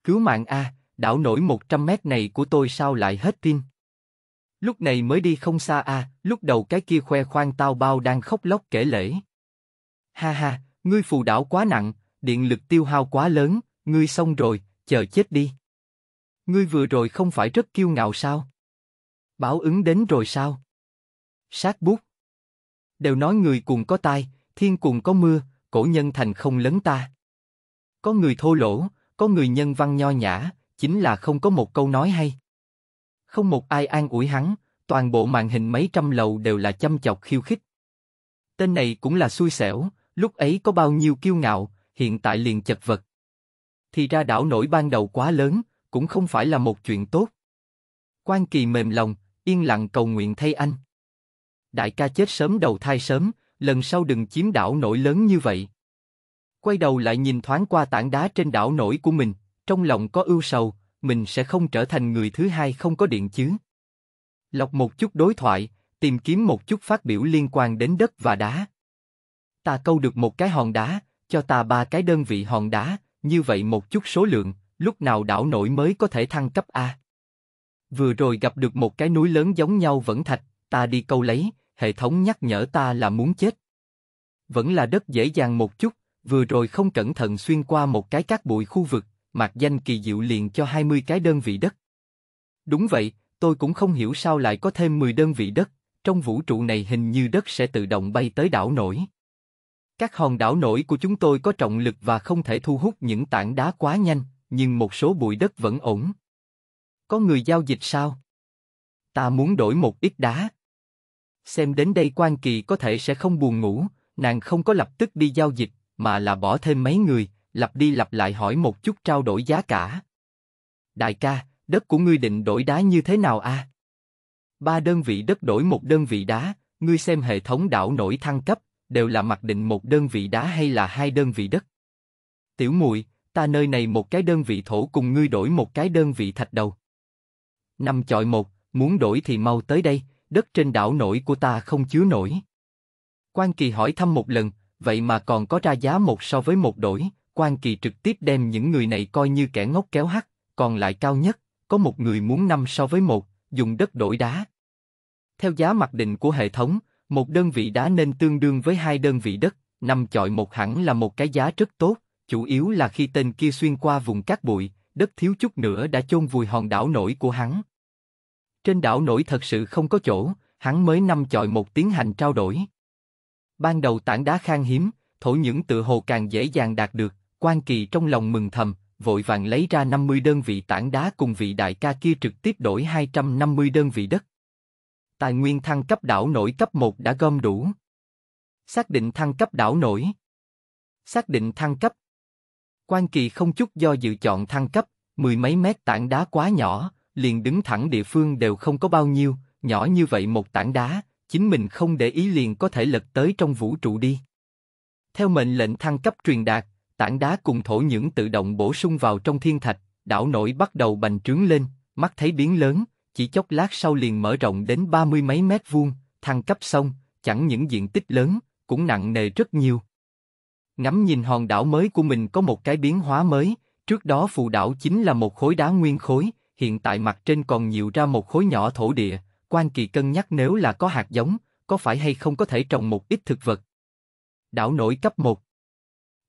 Cứu mạng A, đảo nổi 100 mét này của tôi sao lại hết pin? Lúc này mới đi không xa A, lúc đầu cái kia khoe khoang tao bao đang khóc lóc kể lễ. Ha ha, ngươi phù đảo quá nặng, điện lực tiêu hao quá lớn, ngươi xong rồi, chờ chết đi. Ngươi vừa rồi không phải rất kiêu ngạo sao? Báo ứng đến rồi sao? Sát bút. Đều nói người cùng có tai, thiên cùng có mưa, cổ nhân thành không lớn ta. Có người thô lỗ, có người nhân văn nho nhã, chính là không có một câu nói hay. Không một ai an ủi hắn, toàn bộ màn hình mấy trăm lầu đều là chăm chọc khiêu khích. Tên này cũng là xui xẻo, lúc ấy có bao nhiêu kiêu ngạo, hiện tại liền chật vật. Thì ra đảo nổi ban đầu quá lớn, cũng không phải là một chuyện tốt. Quan Kỳ mềm lòng, yên lặng cầu nguyện thay anh. Đại ca chết sớm đầu thai sớm, lần sau đừng chiếm đảo nổi lớn như vậy. Quay đầu lại nhìn thoáng qua tảng đá trên đảo nổi của mình, trong lòng có ưu sầu, mình sẽ không trở thành người thứ hai không có điện chứ. Lọc một chút đối thoại, tìm kiếm một chút phát biểu liên quan đến đất và đá. Ta câu được một cái hòn đá, cho ta ba cái đơn vị hòn đá, như vậy một chút số lượng, lúc nào đảo nổi mới có thể thăng cấp A. Vừa rồi gặp được một cái núi lớn giống nhau vẫn thạch, ta đi câu lấy, hệ thống nhắc nhở ta là muốn chết. Vẫn là đất dễ dàng một chút, vừa rồi không cẩn thận xuyên qua một cái cát bụi khu vực, mặc danh kỳ diệu liền cho 20 cái đơn vị đất. Đúng vậy, tôi cũng không hiểu sao lại có thêm 10 đơn vị đất, trong vũ trụ này hình như đất sẽ tự động bay tới đảo nổi. Các hòn đảo nổi của chúng tôi có trọng lực và không thể thu hút những tảng đá quá nhanh, nhưng một số bụi đất vẫn ổn. Có người giao dịch sao? Ta muốn đổi một ít đá. Xem đến đây quan kỳ có thể sẽ không buồn ngủ, nàng không có lập tức đi giao dịch, mà là bỏ thêm mấy người, lặp đi lặp lại hỏi một chút trao đổi giá cả. Đại ca, đất của ngươi định đổi đá như thế nào a? À? Ba đơn vị đất đổi một đơn vị đá, ngươi xem hệ thống đảo nổi thăng cấp, đều là mặc định một đơn vị đá hay là hai đơn vị đất. Tiểu muội, ta nơi này một cái đơn vị thổ cùng ngươi đổi một cái đơn vị thạch đầu. Năm chọi một, muốn đổi thì mau tới đây, đất trên đảo nổi của ta không chứa nổi. Quan Kỳ hỏi thăm một lần, vậy mà còn có ra giá một so với một đổi, Quan Kỳ trực tiếp đem những người này coi như kẻ ngốc kéo hắt, còn lại cao nhất, có một người muốn năm so với một, dùng đất đổi đá. Theo giá mặc định của hệ thống, một đơn vị đá nên tương đương với hai đơn vị đất, năm chọi một hẳn là một cái giá rất tốt, chủ yếu là khi tên kia xuyên qua vùng cát bụi, đất thiếu chút nữa đã chôn vùi hòn đảo nổi của hắn. Trên đảo nổi thật sự không có chỗ, hắn mới năm chọi một tiến hành trao đổi. Ban đầu tảng đá khan hiếm, thổ những tự hồ càng dễ dàng đạt được, quan kỳ trong lòng mừng thầm, vội vàng lấy ra 50 đơn vị tảng đá cùng vị đại ca kia trực tiếp đổi 250 đơn vị đất. Tài nguyên thăng cấp đảo nổi cấp 1 đã gom đủ. Xác định thăng cấp đảo nổi. Xác định thăng cấp. Quan kỳ không chút do dự chọn thăng cấp, mười mấy mét tảng đá quá nhỏ, liền đứng thẳng địa phương đều không có bao nhiêu, nhỏ như vậy một tảng đá, chính mình không để ý liền có thể lật tới trong vũ trụ đi. Theo mệnh lệnh thăng cấp truyền đạt, tảng đá cùng thổ nhưỡng tự động bổ sung vào trong thiên thạch, đảo nổi bắt đầu bành trướng lên, mắt thấy biến lớn, chỉ chốc lát sau liền mở rộng đến ba mươi mấy mét vuông, thăng cấp xong, chẳng những diện tích lớn, cũng nặng nề rất nhiều. Ngắm nhìn hòn đảo mới của mình có một cái biến hóa mới, trước đó phù đảo chính là một khối đá nguyên khối, hiện tại mặt trên còn nhiều ra một khối nhỏ thổ địa, quan kỳ cân nhắc nếu là có hạt giống, có phải hay không có thể trồng một ít thực vật. Đảo nổi cấp 1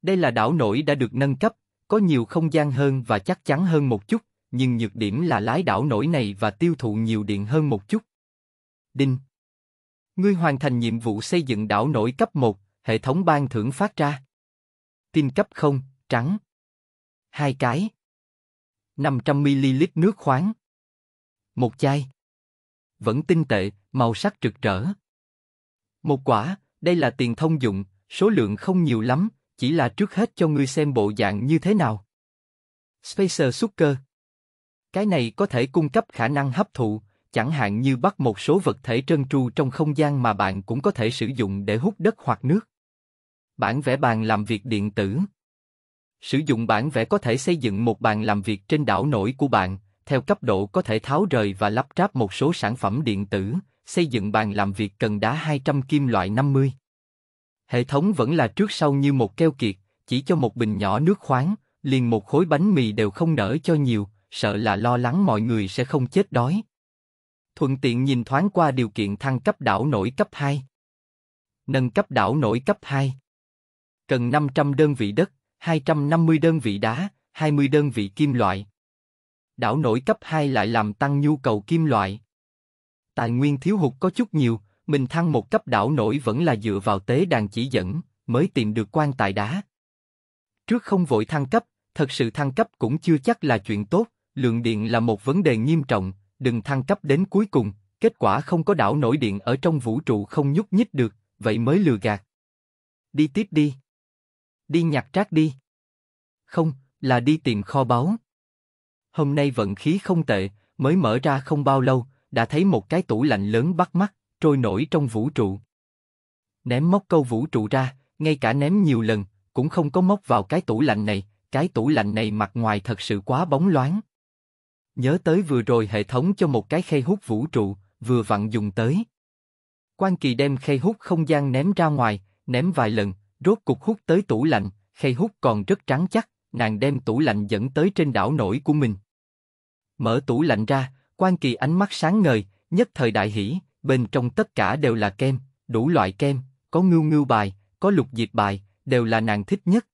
Đây là đảo nổi đã được nâng cấp, có nhiều không gian hơn và chắc chắn hơn một chút, nhưng nhược điểm là lái đảo nổi này và tiêu thụ nhiều điện hơn một chút. Đinh Ngươi hoàn thành nhiệm vụ xây dựng đảo nổi cấp 1, hệ thống ban thưởng phát ra. Tin cấp 0, trắng. Hai cái. 500ml nước khoáng. Một chai. Vẫn tinh tệ, màu sắc rực rỡ. Một quả, đây là tiền thông dụng, số lượng không nhiều lắm, chỉ là trước hết cho ngươi xem bộ dạng như thế nào. Spacer xúc cơ. Cái này có thể cung cấp khả năng hấp thụ, chẳng hạn như bắt một số vật thể trơn tru trong không gian mà bạn cũng có thể sử dụng để hút đất hoặc nước. Bản vẽ bàn làm việc điện tử Sử dụng bản vẽ có thể xây dựng một bàn làm việc trên đảo nổi của bạn, theo cấp độ có thể tháo rời và lắp ráp một số sản phẩm điện tử, xây dựng bàn làm việc cần đá 200 kim loại 50. Hệ thống vẫn là trước sau như một keo kiệt, chỉ cho một bình nhỏ nước khoáng, liền một khối bánh mì đều không nở cho nhiều, sợ là lo lắng mọi người sẽ không chết đói. Thuận tiện nhìn thoáng qua điều kiện thăng cấp đảo nổi cấp 2. Nâng cấp đảo nổi cấp 2. Cần 500 đơn vị đất, 250 đơn vị đá, 20 đơn vị kim loại. Đảo nổi cấp 2 lại làm tăng nhu cầu kim loại. Tài nguyên thiếu hụt có chút nhiều, mình thăng một cấp đảo nổi vẫn là dựa vào tế đàn chỉ dẫn, mới tìm được quan tài đá. Trước không vội thăng cấp, thật sự thăng cấp cũng chưa chắc là chuyện tốt, lượng điện là một vấn đề nghiêm trọng, đừng thăng cấp đến cuối cùng, kết quả không có đảo nổi điện ở trong vũ trụ không nhúc nhích được, vậy mới lừa gạt. Đi tiếp đi. Đi nhặt rác đi. Không, là đi tìm kho báu. Hôm nay vận khí không tệ, mới mở ra không bao lâu, đã thấy một cái tủ lạnh lớn bắt mắt, trôi nổi trong vũ trụ. Ném móc câu vũ trụ ra, ngay cả ném nhiều lần, cũng không có móc vào cái tủ lạnh này, cái tủ lạnh này mặt ngoài thật sự quá bóng loáng. Nhớ tới vừa rồi hệ thống cho một cái khay hút vũ trụ, vừa vặn dùng tới. Quan Kỳ đem khay hút không gian ném ra ngoài, ném vài lần, Rốt cục hút tới tủ lạnh, khay hút còn rất trắng chắc, nàng đem tủ lạnh dẫn tới trên đảo nổi của mình. Mở tủ lạnh ra, quan kỳ ánh mắt sáng ngời, nhất thời đại hỉ, bên trong tất cả đều là kem, đủ loại kem, có ngưu ngưu bài, có lục diệp bài, đều là nàng thích nhất.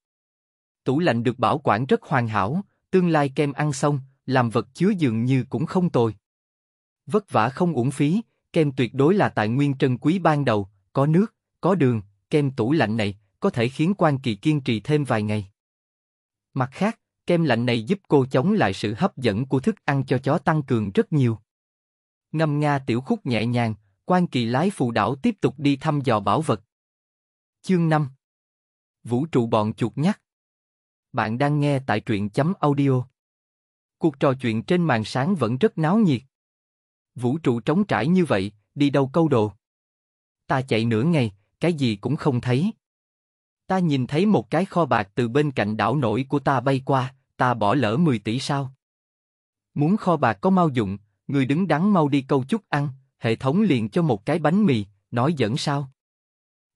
Tủ lạnh được bảo quản rất hoàn hảo, tương lai kem ăn xong, làm vật chứa dường như cũng không tồi. Vất vả không uổng phí, kem tuyệt đối là tài nguyên trân quý ban đầu, có nước, có đường, kem tủ lạnh này, có thể khiến Quan Kỳ kiên trì thêm vài ngày. Mặt khác, kem lạnh này giúp cô chống lại sự hấp dẫn của thức ăn cho chó tăng cường rất nhiều. Ngâm nga tiểu khúc nhẹ nhàng, Quan Kỳ lái phù đảo tiếp tục đi thăm dò bảo vật. Chương 5 Vũ trụ bọn chuột nhắc Bạn đang nghe tại truyện chấm audio. Cuộc trò chuyện trên màn sáng vẫn rất náo nhiệt. Vũ trụ trống trải như vậy, đi đâu câu đồ. Ta chạy nửa ngày, cái gì cũng không thấy. Ta nhìn thấy một cái kho bạc từ bên cạnh đảo nổi của ta bay qua, ta bỏ lỡ 10 tỷ sao? Muốn kho bạc có mau dụng, người đứng đắn mau đi câu chút ăn, hệ thống liền cho một cái bánh mì, nói dẫn sao?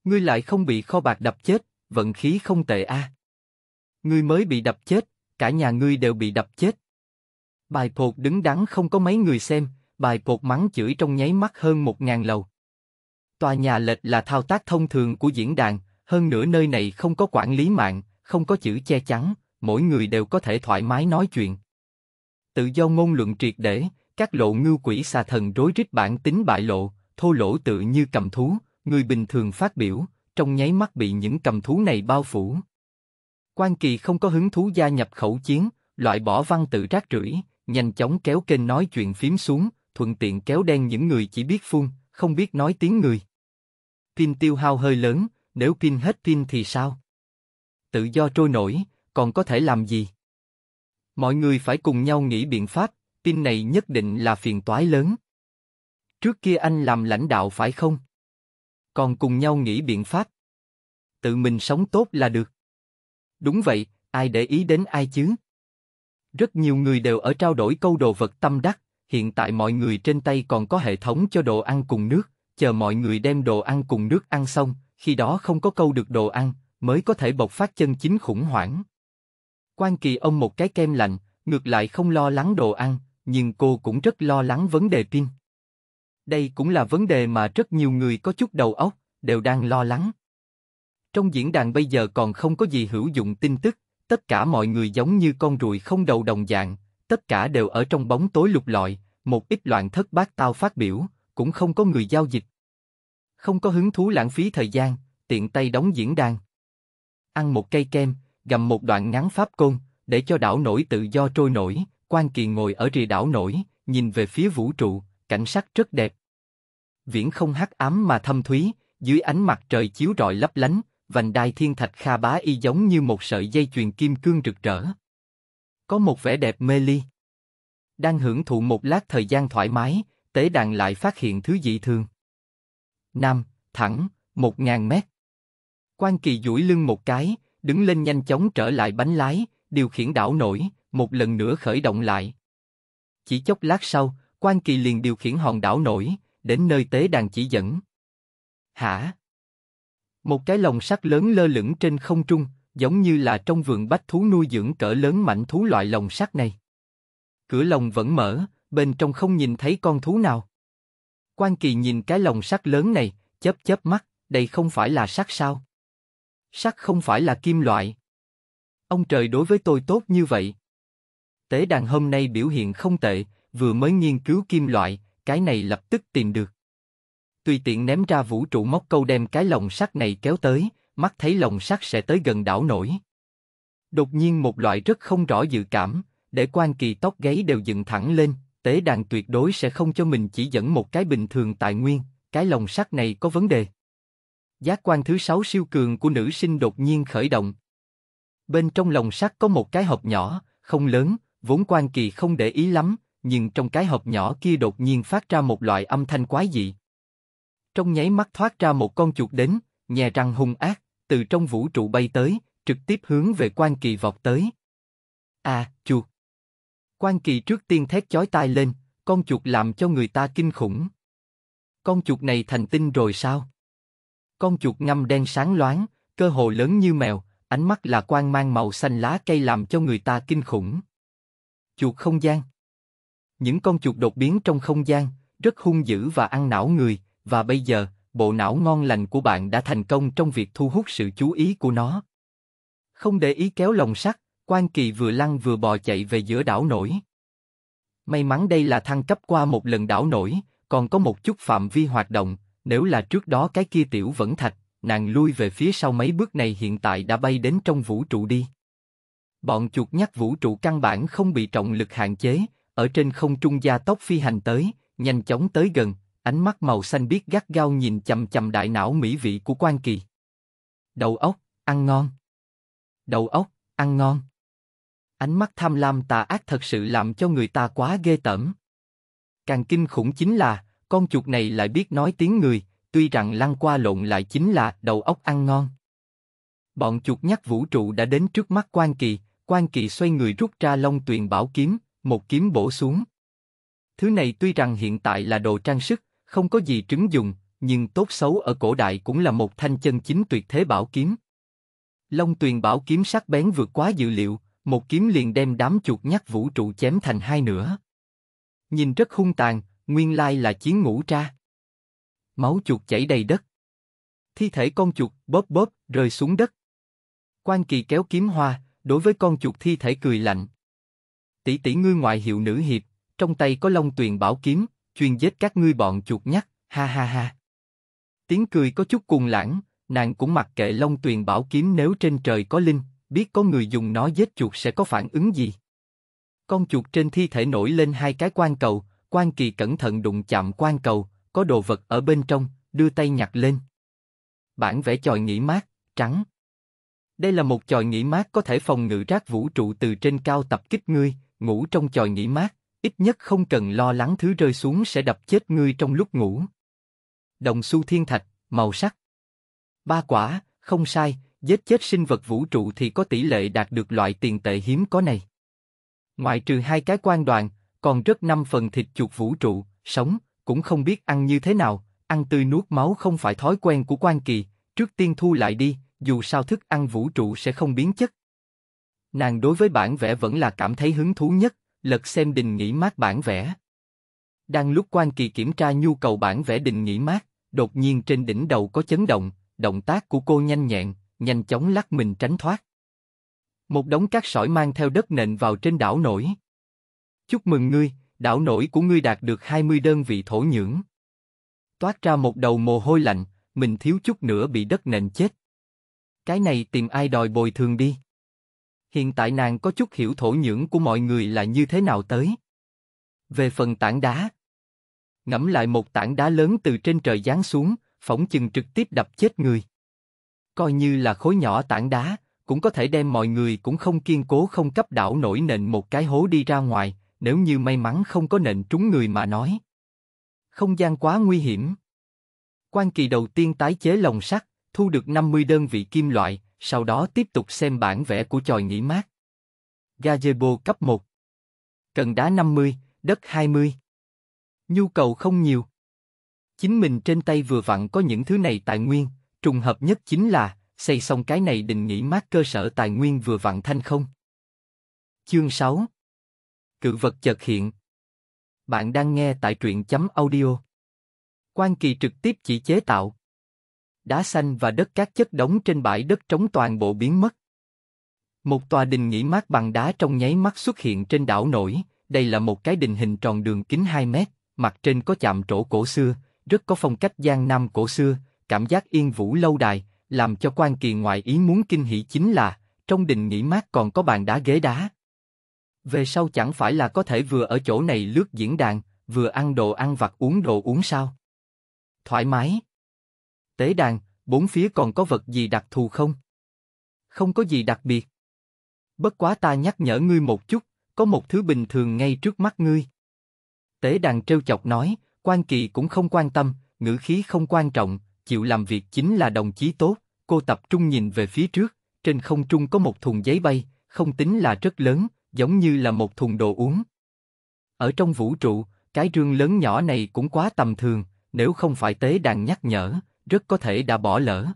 Ngươi lại không bị kho bạc đập chết, vận khí không tệ a. À. Ngươi mới bị đập chết, cả nhà ngươi đều bị đập chết. Bài phột đứng đắn không có mấy người xem, bài phột mắng chửi trong nháy mắt hơn một ngàn lầu. Tòa nhà lệch là thao tác thông thường của diễn đàn, hơn nữa nơi này không có quản lý mạng, không có chữ che chắn, mỗi người đều có thể thoải mái nói chuyện. Tự do ngôn luận triệt để, các lộ ngưu quỷ xà thần rối rít bản tính bại lộ, thô lỗ tự như cầm thú, người bình thường phát biểu, trong nháy mắt bị những cầm thú này bao phủ. Quan Kỳ không có hứng thú gia nhập khẩu chiến, loại bỏ văn tự rác rưởi, nhanh chóng kéo kênh nói chuyện phím xuống, thuận tiện kéo đen những người chỉ biết phun, không biết nói tiếng người. Pin tiêu hao hơi lớn, nếu pin hết pin thì sao? Tự do trôi nổi, còn có thể làm gì? Mọi người phải cùng nhau nghĩ biện pháp, pin này nhất định là phiền toái lớn. Trước kia anh làm lãnh đạo phải không? Còn cùng nhau nghĩ biện pháp. Tự mình sống tốt là được. Đúng vậy, ai để ý đến ai chứ? Rất nhiều người đều ở trao đổi câu đồ vật tâm đắc, hiện tại mọi người trên tay còn có hệ thống cho đồ ăn cùng nước, chờ mọi người đem đồ ăn cùng nước ăn xong, khi đó không có câu được đồ ăn, mới có thể bộc phát chân chính khủng hoảng. Quan Kỳ ông một cái kem lạnh, ngược lại không lo lắng đồ ăn, nhưng cô cũng rất lo lắng vấn đề pin. Đây cũng là vấn đề mà rất nhiều người có chút đầu óc, đều đang lo lắng. Trong diễn đàn bây giờ còn không có gì hữu dụng tin tức, tất cả mọi người giống như con ruồi không đầu đồng dạng, tất cả đều ở trong bóng tối lục lọi, một ít loạn thất bát tao phát biểu, cũng không có người giao dịch không có hứng thú lãng phí thời gian, tiện tay đóng diễn đàn. Ăn một cây kem, gầm một đoạn ngắn pháp côn, để cho đảo nổi tự do trôi nổi, quan kỳ ngồi ở rìa đảo nổi, nhìn về phía vũ trụ, cảnh sắc rất đẹp. Viễn không hắc ám mà thâm thúy, dưới ánh mặt trời chiếu rọi lấp lánh, vành đai thiên thạch kha bá y giống như một sợi dây chuyền kim cương rực rỡ. Có một vẻ đẹp mê ly. Đang hưởng thụ một lát thời gian thoải mái, tế đàn lại phát hiện thứ dị thường nam, thẳng, một ngàn mét. Quan Kỳ duỗi lưng một cái, đứng lên nhanh chóng trở lại bánh lái, điều khiển đảo nổi, một lần nữa khởi động lại. Chỉ chốc lát sau, Quan Kỳ liền điều khiển hòn đảo nổi, đến nơi tế đàn chỉ dẫn. Hả? Một cái lồng sắt lớn lơ lửng trên không trung, giống như là trong vườn bách thú nuôi dưỡng cỡ lớn mạnh thú loại lồng sắt này. Cửa lồng vẫn mở, bên trong không nhìn thấy con thú nào. Quan Kỳ nhìn cái lồng sắt lớn này, chớp chớp mắt, đây không phải là sắt sao? Sắt không phải là kim loại. Ông trời đối với tôi tốt như vậy. Tế đàn hôm nay biểu hiện không tệ, vừa mới nghiên cứu kim loại, cái này lập tức tìm được. Tùy tiện ném ra vũ trụ móc câu đem cái lồng sắt này kéo tới, mắt thấy lồng sắt sẽ tới gần đảo nổi. Đột nhiên một loại rất không rõ dự cảm, để quan kỳ tóc gáy đều dựng thẳng lên, tế đàn tuyệt đối sẽ không cho mình chỉ dẫn một cái bình thường tại nguyên, cái lồng sắt này có vấn đề. Giác quan thứ sáu siêu cường của nữ sinh đột nhiên khởi động. Bên trong lồng sắt có một cái hộp nhỏ, không lớn, vốn quan kỳ không để ý lắm, nhưng trong cái hộp nhỏ kia đột nhiên phát ra một loại âm thanh quái dị. Trong nháy mắt thoát ra một con chuột đến, nhè răng hung ác, từ trong vũ trụ bay tới, trực tiếp hướng về quan kỳ vọt tới. À, chuột. Quan Kỳ trước tiên thét chói tai lên, con chuột làm cho người ta kinh khủng. Con chuột này thành tinh rồi sao? Con chuột ngăm đen sáng loáng, cơ hồ lớn như mèo, ánh mắt là quang mang màu xanh lá cây làm cho người ta kinh khủng. Chuột không gian. Những con chuột đột biến trong không gian, rất hung dữ và ăn não người, và bây giờ, bộ não ngon lành của bạn đã thành công trong việc thu hút sự chú ý của nó. Không để ý kéo lồng sắt, Quan Kỳ vừa lăn vừa bò chạy về giữa đảo nổi. May mắn đây là thăng cấp qua một lần đảo nổi, còn có một chút phạm vi hoạt động, nếu là trước đó cái kia tiểu vẫn thạch, nàng lui về phía sau mấy bước này hiện tại đã bay đến trong vũ trụ đi. Bọn chuột nhắc vũ trụ căn bản không bị trọng lực hạn chế, ở trên không trung gia tốc phi hành tới, nhanh chóng tới gần, ánh mắt màu xanh biết gắt gao nhìn chầm chầm đại não mỹ vị của quan kỳ. Đầu óc, ăn ngon. Đầu óc, ăn ngon. Ánh mắt tham lam tà ác thật sự làm cho người ta quá ghê tởm. Càng kinh khủng chính là, con chuột này lại biết nói tiếng người, tuy rằng lăn qua lộn lại chính là đầu óc ăn ngon. Bọn chuột nhắc vũ trụ đã đến trước mắt quan kỳ, quan kỳ xoay người rút ra long tuyền bảo kiếm, một kiếm bổ xuống. Thứ này tuy rằng hiện tại là đồ trang sức, không có gì trứng dùng, nhưng tốt xấu ở cổ đại cũng là một thanh chân chính tuyệt thế bảo kiếm. Long tuyền bảo kiếm sắc bén vượt quá dự liệu, một kiếm liền đem đám chuột nhắt vũ trụ chém thành hai nửa. Nhìn rất hung tàn, nguyên lai là chiến ngũ tra. Máu chuột chảy đầy đất. Thi thể con chuột bóp bóp rơi xuống đất. Quan kỳ kéo kiếm hoa, đối với con chuột thi thể cười lạnh. Tỷ tỷ ngươi ngoại hiệu nữ hiệp, trong tay có long tuyền bảo kiếm, chuyên giết các ngươi bọn chuột nhắt, ha ha ha. Tiếng cười có chút cuồng lãng, nàng cũng mặc kệ long tuyền bảo kiếm nếu trên trời có linh, biết có người dùng nó giết chuột sẽ có phản ứng gì. Con chuột trên thi thể nổi lên hai cái quan cầu, quan kỳ cẩn thận đụng chạm quan cầu, có đồ vật ở bên trong, đưa tay nhặt lên. Bản vẽ chòi nghỉ mát, trắng. Đây là một chòi nghỉ mát có thể phòng ngự rác vũ trụ từ trên cao tập kích ngươi, ngủ trong chòi nghỉ mát, ít nhất không cần lo lắng thứ rơi xuống sẽ đập chết ngươi trong lúc ngủ. Đồng xu thiên thạch, màu sắc. Ba quả, không sai, giết chết sinh vật vũ trụ thì có tỷ lệ đạt được loại tiền tệ hiếm có này. Ngoại trừ hai cái quan đoàn, còn rất năm phần thịt chuột vũ trụ, sống, cũng không biết ăn như thế nào, ăn tươi nuốt máu không phải thói quen của quan kỳ, trước tiên thu lại đi, dù sao thức ăn vũ trụ sẽ không biến chất. Nàng đối với bản vẽ vẫn là cảm thấy hứng thú nhất, lật xem đình nghỉ mát bản vẽ. Đang lúc quan kỳ kiểm tra nhu cầu bản vẽ đình nghỉ mát, đột nhiên trên đỉnh đầu có chấn động, động tác của cô nhanh nhẹn, nhanh chóng lắc mình tránh thoát. Một đống cát sỏi mang theo đất nền vào trên đảo nổi. Chúc mừng ngươi, đảo nổi của ngươi đạt được 20 đơn vị thổ nhưỡng. Toát ra một đầu mồ hôi lạnh, mình thiếu chút nữa bị đất nền chết. Cái này tìm ai đòi bồi thường đi. Hiện tại nàng có chút hiểu thổ nhưỡng của mọi người là như thế nào tới. Về phần tảng đá, ngẫm lại một tảng đá lớn từ trên trời giáng xuống, phỏng chừng trực tiếp đập chết người coi như là khối nhỏ tảng đá, cũng có thể đem mọi người cũng không kiên cố không cấp đảo nổi nền một cái hố đi ra ngoài, nếu như may mắn không có nền trúng người mà nói. Không gian quá nguy hiểm. Quan kỳ đầu tiên tái chế lồng sắt, thu được 50 đơn vị kim loại, sau đó tiếp tục xem bản vẽ của tròi nghỉ mát. Gazebo cấp 1 Cần đá 50, đất 20 Nhu cầu không nhiều. Chính mình trên tay vừa vặn có những thứ này tài nguyên, Trùng hợp nhất chính là, xây xong cái này định nghỉ mát cơ sở tài nguyên vừa vặn thanh không. Chương 6 Cự vật chợt hiện Bạn đang nghe tại truyện chấm audio. Quan kỳ trực tiếp chỉ chế tạo. Đá xanh và đất cát chất đống trên bãi đất trống toàn bộ biến mất. Một tòa đình nghỉ mát bằng đá trong nháy mắt xuất hiện trên đảo nổi, đây là một cái đình hình tròn đường kính 2 mét, mặt trên có chạm trổ cổ xưa, rất có phong cách gian nam cổ xưa, cảm giác yên vũ lâu đài, làm cho quan kỳ ngoại ý muốn kinh hỉ chính là, trong đình nghỉ mát còn có bàn đá ghế đá. Về sau chẳng phải là có thể vừa ở chỗ này lướt diễn đàn, vừa ăn đồ ăn vặt uống đồ uống sao? Thoải mái. Tế đàn, bốn phía còn có vật gì đặc thù không? Không có gì đặc biệt. Bất quá ta nhắc nhở ngươi một chút, có một thứ bình thường ngay trước mắt ngươi. Tế đàn trêu chọc nói, quan kỳ cũng không quan tâm, ngữ khí không quan trọng, chịu làm việc chính là đồng chí tốt, cô tập trung nhìn về phía trước, trên không trung có một thùng giấy bay, không tính là rất lớn, giống như là một thùng đồ uống. Ở trong vũ trụ, cái rương lớn nhỏ này cũng quá tầm thường, nếu không phải tế đàn nhắc nhở, rất có thể đã bỏ lỡ.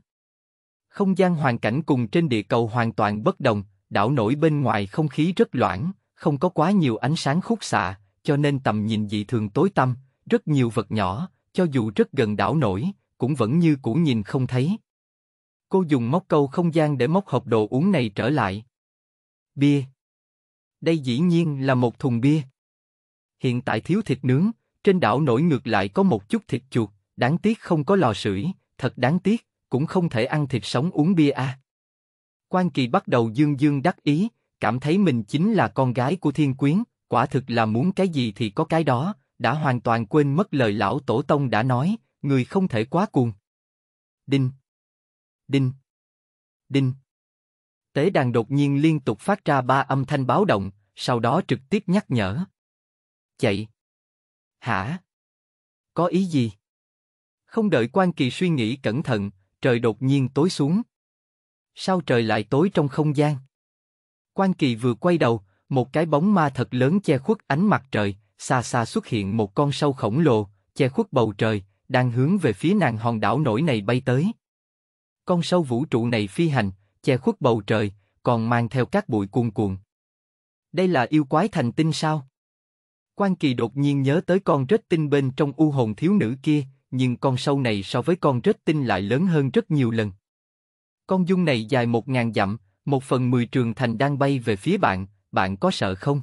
Không gian hoàn cảnh cùng trên địa cầu hoàn toàn bất đồng, đảo nổi bên ngoài không khí rất loãng, không có quá nhiều ánh sáng khúc xạ, cho nên tầm nhìn dị thường tối tăm, rất nhiều vật nhỏ, cho dù rất gần đảo nổi, cũng vẫn như cũ nhìn không thấy. Cô dùng móc câu không gian để móc hộp đồ uống này trở lại. Bia. Đây dĩ nhiên là một thùng bia. Hiện tại thiếu thịt nướng, trên đảo nổi ngược lại có một chút thịt chuột, đáng tiếc không có lò sưởi, thật đáng tiếc, cũng không thể ăn thịt sống uống bia a. À. Quan Kỳ bắt đầu dương dương đắc ý, cảm thấy mình chính là con gái của Thiên Quyến, quả thực là muốn cái gì thì có cái đó, đã hoàn toàn quên mất lời lão tổ tông đã nói, người không thể quá cuồng. Đinh, đinh, đinh. Tế đàn đột nhiên liên tục phát ra ba âm thanh báo động, sau đó trực tiếp nhắc nhở. Chạy. Hả? Có ý gì? Không đợi quan kỳ suy nghĩ cẩn thận, trời đột nhiên tối xuống. Sao trời lại tối trong không gian? Quan kỳ vừa quay đầu, một cái bóng ma thật lớn che khuất ánh mặt trời, xa xa xuất hiện một con sâu khổng lồ, che khuất bầu trời, đang hướng về phía nàng hòn đảo nổi này bay tới. Con sâu vũ trụ này phi hành, che khuất bầu trời, còn mang theo các bụi cuồn cuộn. Đây là yêu quái thành tinh sao? Quan Kỳ đột nhiên nhớ tới con rết tinh bên trong u hồn thiếu nữ kia, nhưng con sâu này so với con rết tinh lại lớn hơn rất nhiều lần. Con dung này dài một ngàn dặm, một phần mười trường thành đang bay về phía bạn, bạn có sợ không?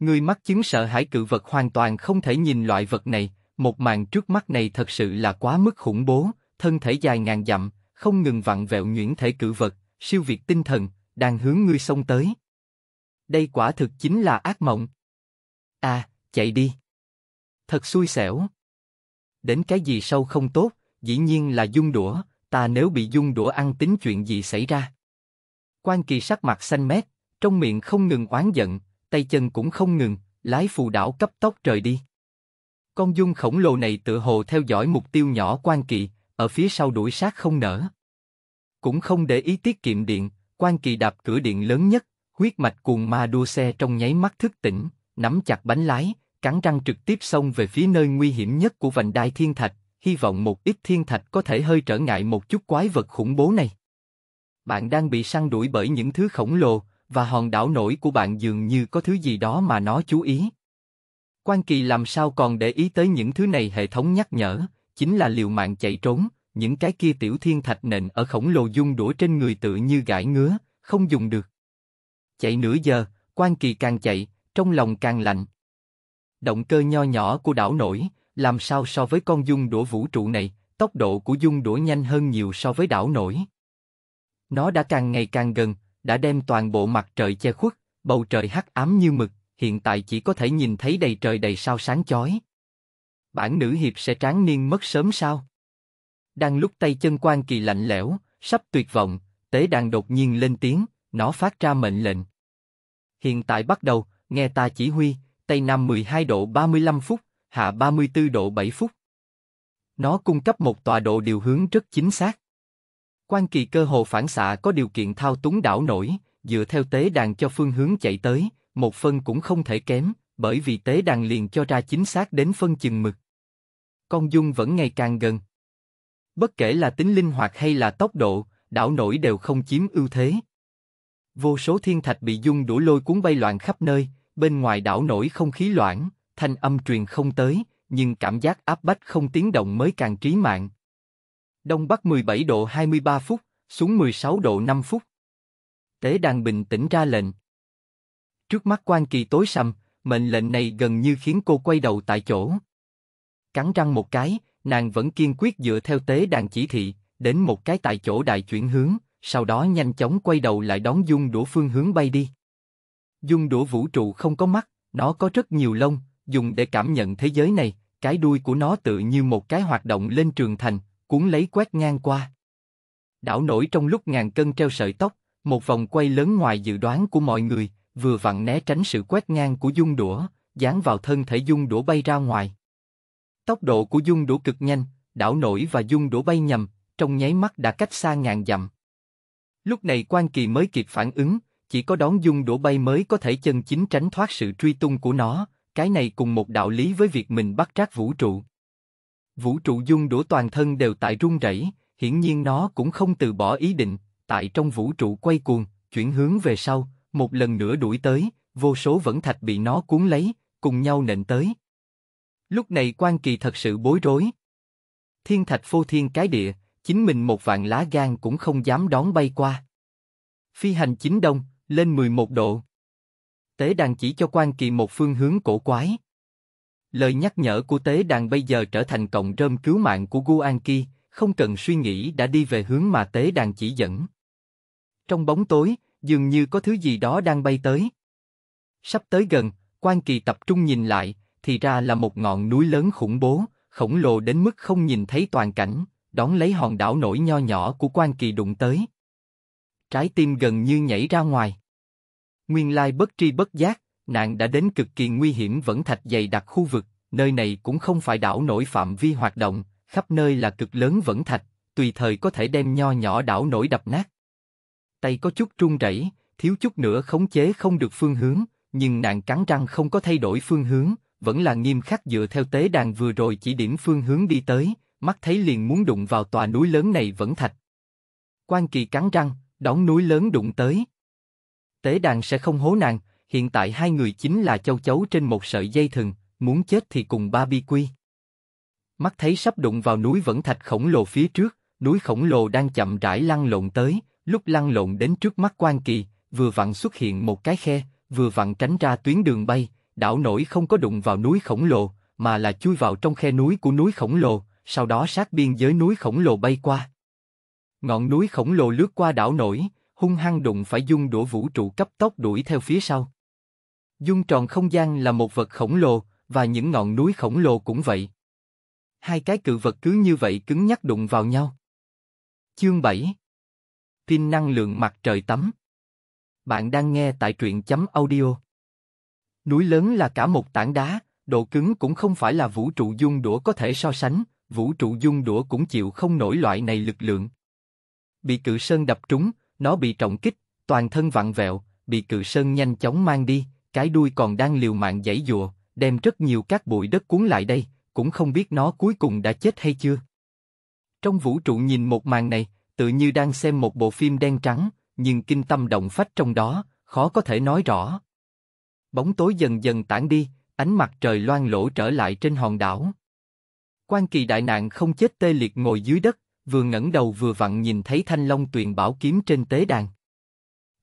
Người mắc chứng sợ hãi cự vật hoàn toàn không thể nhìn loại vật này, một màn trước mắt này thật sự là quá mức khủng bố, thân thể dài ngàn dặm, không ngừng vặn vẹo nhuyễn thể cử vật, siêu việt tinh thần, đang hướng ngươi xông tới. Đây quả thực chính là ác mộng. À, chạy đi. Thật xui xẻo. Đến cái gì sâu không tốt, dĩ nhiên là dung đũa, ta nếu bị dung đũa ăn tính chuyện gì xảy ra. Quan kỳ sắc mặt xanh mét, trong miệng không ngừng oán giận, tay chân cũng không ngừng, lái phù đảo cấp tốc trời đi. Con dung khổng lồ này tựa hồ theo dõi mục tiêu nhỏ quan kỳ ở phía sau đuổi sát không nở. Cũng không để ý tiết kiệm điện, quan kỳ đạp cửa điện lớn nhất, huyết mạch cuồng ma đua xe trong nháy mắt thức tỉnh, nắm chặt bánh lái, cắn răng trực tiếp xông về phía nơi nguy hiểm nhất của vành đai thiên thạch, hy vọng một ít thiên thạch có thể hơi trở ngại một chút quái vật khủng bố này. Bạn đang bị săn đuổi bởi những thứ khổng lồ, và hòn đảo nổi của bạn dường như có thứ gì đó mà nó chú ý. Quan Kỳ làm sao còn để ý tới những thứ này hệ thống nhắc nhở, chính là liều mạng chạy trốn, những cái kia tiểu thiên thạch nện ở khổng lồ dung đũa trên người tự như gãi ngứa, không dùng được. Chạy nửa giờ, Quan Kỳ càng chạy, trong lòng càng lạnh. Động cơ nho nhỏ của đảo nổi, làm sao so với con dung đũa vũ trụ này, tốc độ của dung đũa nhanh hơn nhiều so với đảo nổi. Nó đã càng ngày càng gần, đã đem toàn bộ mặt trời che khuất, bầu trời hắc ám như mực, hiện tại chỉ có thể nhìn thấy đầy trời đầy sao sáng chói. Bản nữ hiệp sẽ tráng niên mất sớm sao? Đang lúc tay chân quan kỳ lạnh lẽo, sắp tuyệt vọng, tế đàn đột nhiên lên tiếng, nó phát ra mệnh lệnh. Hiện tại bắt đầu, nghe ta chỉ huy, Tây Nam 12 độ 35 phút, hạ 34 độ 7 phút. Nó cung cấp một tọa độ điều hướng rất chính xác. Quan kỳ cơ hồ phản xạ có điều kiện thao túng đảo nổi, dựa theo tế đàn cho phương hướng chạy tới, một phân cũng không thể kém, bởi vì tế đàn liền cho ra chính xác đến phân chừng mực. Con dung vẫn ngày càng gần. Bất kể là tính linh hoạt hay là tốc độ, đảo nổi đều không chiếm ưu thế. Vô số thiên thạch bị dung đuổi lôi cuốn bay loạn khắp nơi, bên ngoài đảo nổi không khí loãng, thanh âm truyền không tới, nhưng cảm giác áp bách không tiếng động mới càng trí mạng. Đông Bắc 17 độ 23 phút, xuống 16 độ 5 phút. Tế đàn bình tĩnh ra lệnh. Trước mắt quan kỳ tối sầm, mệnh lệnh này gần như khiến cô quay đầu tại chỗ. Cắn răng một cái, nàng vẫn kiên quyết dựa theo tế đàn chỉ thị, đến một cái tại chỗ đại chuyển hướng, sau đó nhanh chóng quay đầu lại đón dung đũa phương hướng bay đi. Dung đũa vũ trụ không có mắt, nó có rất nhiều lông, dùng để cảm nhận thế giới này, cái đuôi của nó tự như một cái hoạt động lên trường thành, cuốn lấy quét ngang qua. Đảo nổi trong lúc ngàn cân treo sợi tóc, một vòng quay lớn ngoài dự đoán của mọi người, vừa vặn né tránh sự quét ngang của dung đũa, dán vào thân thể dung đũa bay ra ngoài. Tốc độ của dung đũa cực nhanh, đảo nổi và dung đũa bay nhầm, trong nháy mắt đã cách xa ngàn dặm. Lúc này quan kỳ mới kịp phản ứng, chỉ có đón dung đũa bay mới có thể chân chính tránh thoát sự truy tung của nó, cái này cùng một đạo lý với việc mình bắt trác vũ trụ. Vũ trụ dung đũa toàn thân đều tại rung rẩy, hiển nhiên nó cũng không từ bỏ ý định, tại trong vũ trụ quay cuồng, chuyển hướng về sau, một lần nữa đuổi tới, vô số vẫn thạch bị nó cuốn lấy, cùng nhau nện tới. Lúc này quan kỳ thật sự bối rối. Thiên thạch phô thiên cái địa, chính mình một vạn lá gan cũng không dám đón bay qua. Phi hành chính đông, lên 11 độ. Tế đàn chỉ cho quan kỳ một phương hướng cổ quái. Lời nhắc nhở của tế đàn bây giờ trở thành cộng rơm cứu mạng của Gu An Ki, không cần suy nghĩ đã đi về hướng mà tế đàn chỉ dẫn. Trong bóng tối, dường như có thứ gì đó đang bay tới. Sắp tới gần, quan kỳ tập trung nhìn lại, thì ra là một ngọn núi lớn khủng bố, khổng lồ đến mức không nhìn thấy toàn cảnh, đón lấy hòn đảo nổi nho nhỏ của quan kỳ đụng tới. Trái tim gần như nhảy ra ngoài. Nguyên lai bất tri bất giác, nạn đã đến cực kỳ nguy hiểm vẫn thạch dày đặc khu vực, nơi này cũng không phải đảo nổi phạm vi hoạt động, khắp nơi là cực lớn vẫn thạch, tùy thời có thể đem nho nhỏ đảo nổi đập nát tay có chút run rẩy, thiếu chút nữa khống chế không được phương hướng, nhưng nàng cắn răng không có thay đổi phương hướng, vẫn là nghiêm khắc dựa theo tế đàn vừa rồi chỉ điểm phương hướng đi tới, mắt thấy liền muốn đụng vào tòa núi lớn này vẫn thạch. Quan Kỳ cắn răng, đón núi lớn đụng tới. Tế đàn sẽ không hố nàng, hiện tại hai người chính là châu chấu trên một sợi dây thừng, muốn chết thì cùng ba bi quy. Mắt thấy sắp đụng vào núi vẫn thạch khổng lồ phía trước, núi khổng lồ đang chậm rãi lăn lộn tới, Lúc lăn lộn đến trước mắt quan kỳ, vừa vặn xuất hiện một cái khe, vừa vặn tránh ra tuyến đường bay, đảo nổi không có đụng vào núi khổng lồ, mà là chui vào trong khe núi của núi khổng lồ, sau đó sát biên giới núi khổng lồ bay qua. Ngọn núi khổng lồ lướt qua đảo nổi, hung hăng đụng phải dung đũa vũ trụ cấp tốc đuổi theo phía sau. Dung tròn không gian là một vật khổng lồ, và những ngọn núi khổng lồ cũng vậy. Hai cái cự vật cứ như vậy cứng nhắc đụng vào nhau. Chương 7 pin năng lượng mặt trời tắm. Bạn đang nghe tại truyện chấm audio. Núi lớn là cả một tảng đá, độ cứng cũng không phải là vũ trụ dung đũa có thể so sánh, vũ trụ dung đũa cũng chịu không nổi loại này lực lượng. Bị cự sơn đập trúng, nó bị trọng kích, toàn thân vặn vẹo, bị cự sơn nhanh chóng mang đi, cái đuôi còn đang liều mạng giãy giụa, đem rất nhiều các bụi đất cuốn lại đây, cũng không biết nó cuối cùng đã chết hay chưa. Trong vũ trụ nhìn một màn này, tự như đang xem một bộ phim đen trắng, nhưng kinh tâm động phách trong đó, khó có thể nói rõ. Bóng tối dần dần tản đi, ánh mặt trời loang lỗ trở lại trên hòn đảo. Quan kỳ đại nạn không chết tê liệt ngồi dưới đất, vừa ngẩng đầu vừa vặn nhìn thấy thanh long tuyền bảo kiếm trên tế đàn.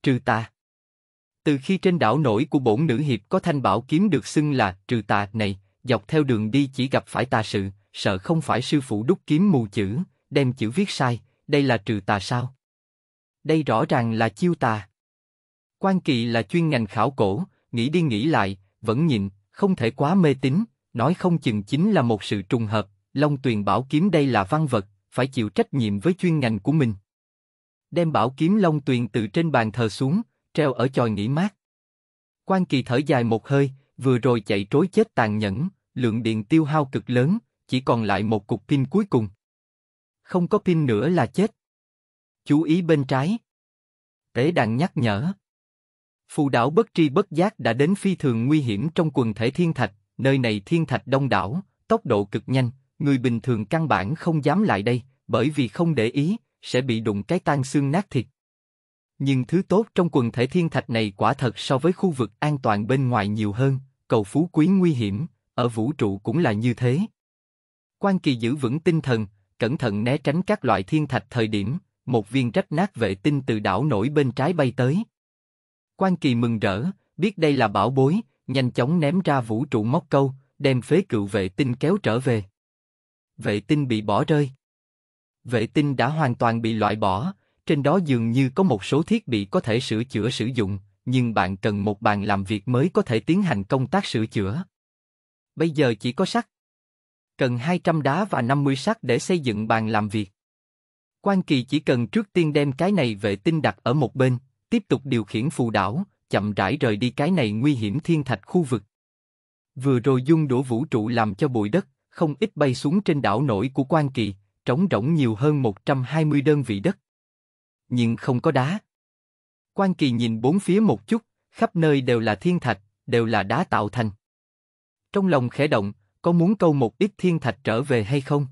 Trừ tà. Từ khi trên đảo nổi của bổn nữ hiệp có thanh bảo kiếm được xưng là trừ tà này, dọc theo đường đi chỉ gặp phải tà sự, sợ không phải sư phụ đúc kiếm mù chữ, đem chữ viết sai, đây là trừ tà sao? Đây rõ ràng là chiêu tà. Quan Kỳ là chuyên ngành khảo cổ, nghĩ đi nghĩ lại, vẫn nhìn, không thể quá mê tín, nói không chừng chính là một sự trùng hợp, Long Tuyền Bảo Kiếm đây là văn vật, phải chịu trách nhiệm với chuyên ngành của mình. Đem bảo kiếm Long Tuyền từ trên bàn thờ xuống, treo ở chòi nghỉ mát. Quan Kỳ thở dài một hơi, vừa rồi chạy trối chết tàn nhẫn, lượng điện tiêu hao cực lớn, chỉ còn lại một cục pin cuối cùng không có pin nữa là chết. Chú ý bên trái. Tế đàn nhắc nhở. Phù đảo bất tri bất giác đã đến phi thường nguy hiểm trong quần thể thiên thạch, nơi này thiên thạch đông đảo, tốc độ cực nhanh, người bình thường căn bản không dám lại đây, bởi vì không để ý, sẽ bị đụng cái tan xương nát thịt. Nhưng thứ tốt trong quần thể thiên thạch này quả thật so với khu vực an toàn bên ngoài nhiều hơn, cầu phú quý nguy hiểm, ở vũ trụ cũng là như thế. Quan Kỳ giữ vững tinh thần, cẩn thận né tránh các loại thiên thạch thời điểm, một viên rách nát vệ tinh từ đảo nổi bên trái bay tới. Quan Kỳ mừng rỡ, biết đây là bảo bối, nhanh chóng ném ra vũ trụ móc câu, đem phế cựu vệ tinh kéo trở về. Vệ tinh bị bỏ rơi. Vệ tinh đã hoàn toàn bị loại bỏ, trên đó dường như có một số thiết bị có thể sửa chữa sử dụng, nhưng bạn cần một bàn làm việc mới có thể tiến hành công tác sửa chữa. Bây giờ chỉ có sắt, cần 200 đá và 50 sắt để xây dựng bàn làm việc. Quan Kỳ chỉ cần trước tiên đem cái này vệ tinh đặt ở một bên, tiếp tục điều khiển phù đảo, chậm rãi rời đi cái này nguy hiểm thiên thạch khu vực. Vừa rồi dung đổ vũ trụ làm cho bụi đất, không ít bay xuống trên đảo nổi của Quan Kỳ, trống rỗng nhiều hơn 120 đơn vị đất. Nhưng không có đá. Quan Kỳ nhìn bốn phía một chút, khắp nơi đều là thiên thạch, đều là đá tạo thành. Trong lòng khẽ động, có muốn câu một ít thiên thạch trở về hay không?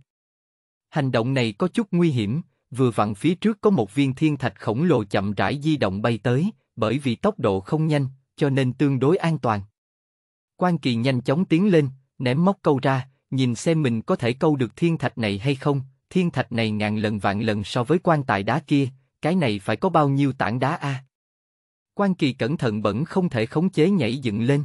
Hành động này có chút nguy hiểm, vừa vặn phía trước có một viên thiên thạch khổng lồ chậm rãi di động bay tới, bởi vì tốc độ không nhanh, cho nên tương đối an toàn. Quan Kỳ nhanh chóng tiến lên, ném móc câu ra, nhìn xem mình có thể câu được thiên thạch này hay không. Thiên thạch này ngàn lần vạn lần so với quan tài đá kia, cái này phải có bao nhiêu tảng đá a? À? Quan Kỳ cẩn thận bẩn không thể khống chế nhảy dựng lên.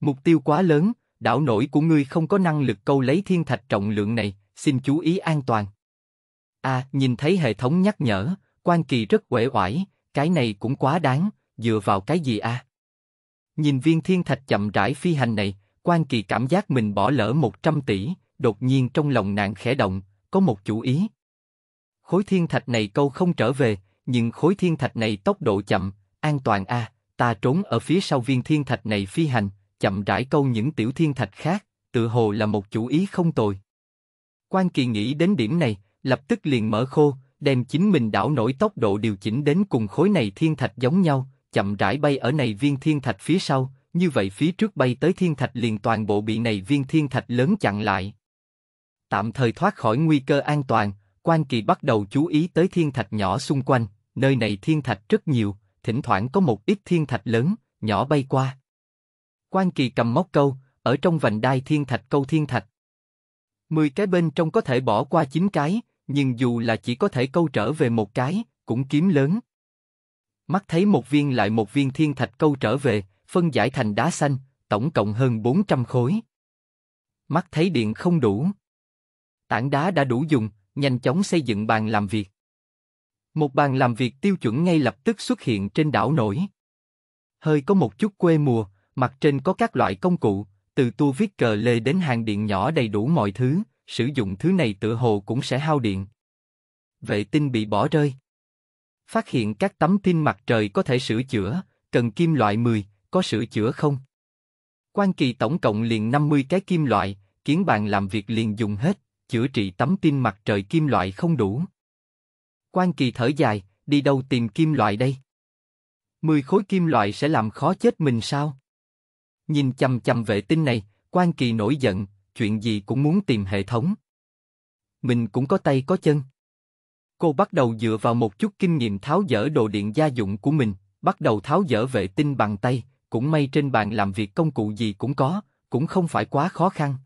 Mục tiêu quá lớn, đảo nổi của ngươi không có năng lực câu lấy thiên thạch trọng lượng này, xin chú ý an toàn. À, nhìn thấy hệ thống nhắc nhở, quan kỳ rất uể oải, cái này cũng quá đáng, dựa vào cái gì à? Nhìn viên thiên thạch chậm rãi phi hành này, quan kỳ cảm giác mình bỏ lỡ 100 tỷ, đột nhiên trong lòng nàng khẽ động, có một chủ ý. Khối thiên thạch này câu không trở về, nhưng khối thiên thạch này tốc độ chậm, an toàn a, à, ta trốn ở phía sau viên thiên thạch này phi hành, chậm rãi câu những tiểu thiên thạch khác, tự hồ là một chủ ý không tồi. Quan Kỳ nghĩ đến điểm này, lập tức liền mở khô, đem chính mình đảo nổi tốc độ điều chỉnh đến cùng khối này thiên thạch giống nhau, chậm rãi bay ở này viên thiên thạch phía sau, như vậy phía trước bay tới thiên thạch liền toàn bộ bị này viên thiên thạch lớn chặn lại. Tạm thời thoát khỏi nguy cơ an toàn, Quan Kỳ bắt đầu chú ý tới thiên thạch nhỏ xung quanh, nơi này thiên thạch rất nhiều, thỉnh thoảng có một ít thiên thạch lớn, nhỏ bay qua. Quan Kỳ cầm móc câu, ở trong vành đai thiên thạch câu thiên thạch. Mười cái bên trong có thể bỏ qua chín cái, nhưng dù là chỉ có thể câu trở về một cái, cũng kiếm lớn. Mắt thấy một viên lại một viên thiên thạch câu trở về, phân giải thành đá xanh, tổng cộng hơn 400 khối. Mắt thấy điện không đủ. Tảng đá đã đủ dùng, nhanh chóng xây dựng bàn làm việc. Một bàn làm việc tiêu chuẩn ngay lập tức xuất hiện trên đảo nổi. Hơi có một chút quê mùa, Mặt trên có các loại công cụ, từ tua viết cờ lê đến hàng điện nhỏ đầy đủ mọi thứ, sử dụng thứ này tựa hồ cũng sẽ hao điện. Vệ tinh bị bỏ rơi. Phát hiện các tấm pin mặt trời có thể sửa chữa, cần kim loại 10, có sửa chữa không? Quan kỳ tổng cộng liền 50 cái kim loại, kiến bàn làm việc liền dùng hết, chữa trị tấm pin mặt trời kim loại không đủ. Quan kỳ thở dài, đi đâu tìm kim loại đây? 10 khối kim loại sẽ làm khó chết mình sao? nhìn chăm chăm vệ tinh này, quan kỳ nổi giận, chuyện gì cũng muốn tìm hệ thống. Mình cũng có tay có chân. Cô bắt đầu dựa vào một chút kinh nghiệm tháo dỡ đồ điện gia dụng của mình, bắt đầu tháo dỡ vệ tinh bằng tay, cũng may trên bàn làm việc công cụ gì cũng có, cũng không phải quá khó khăn.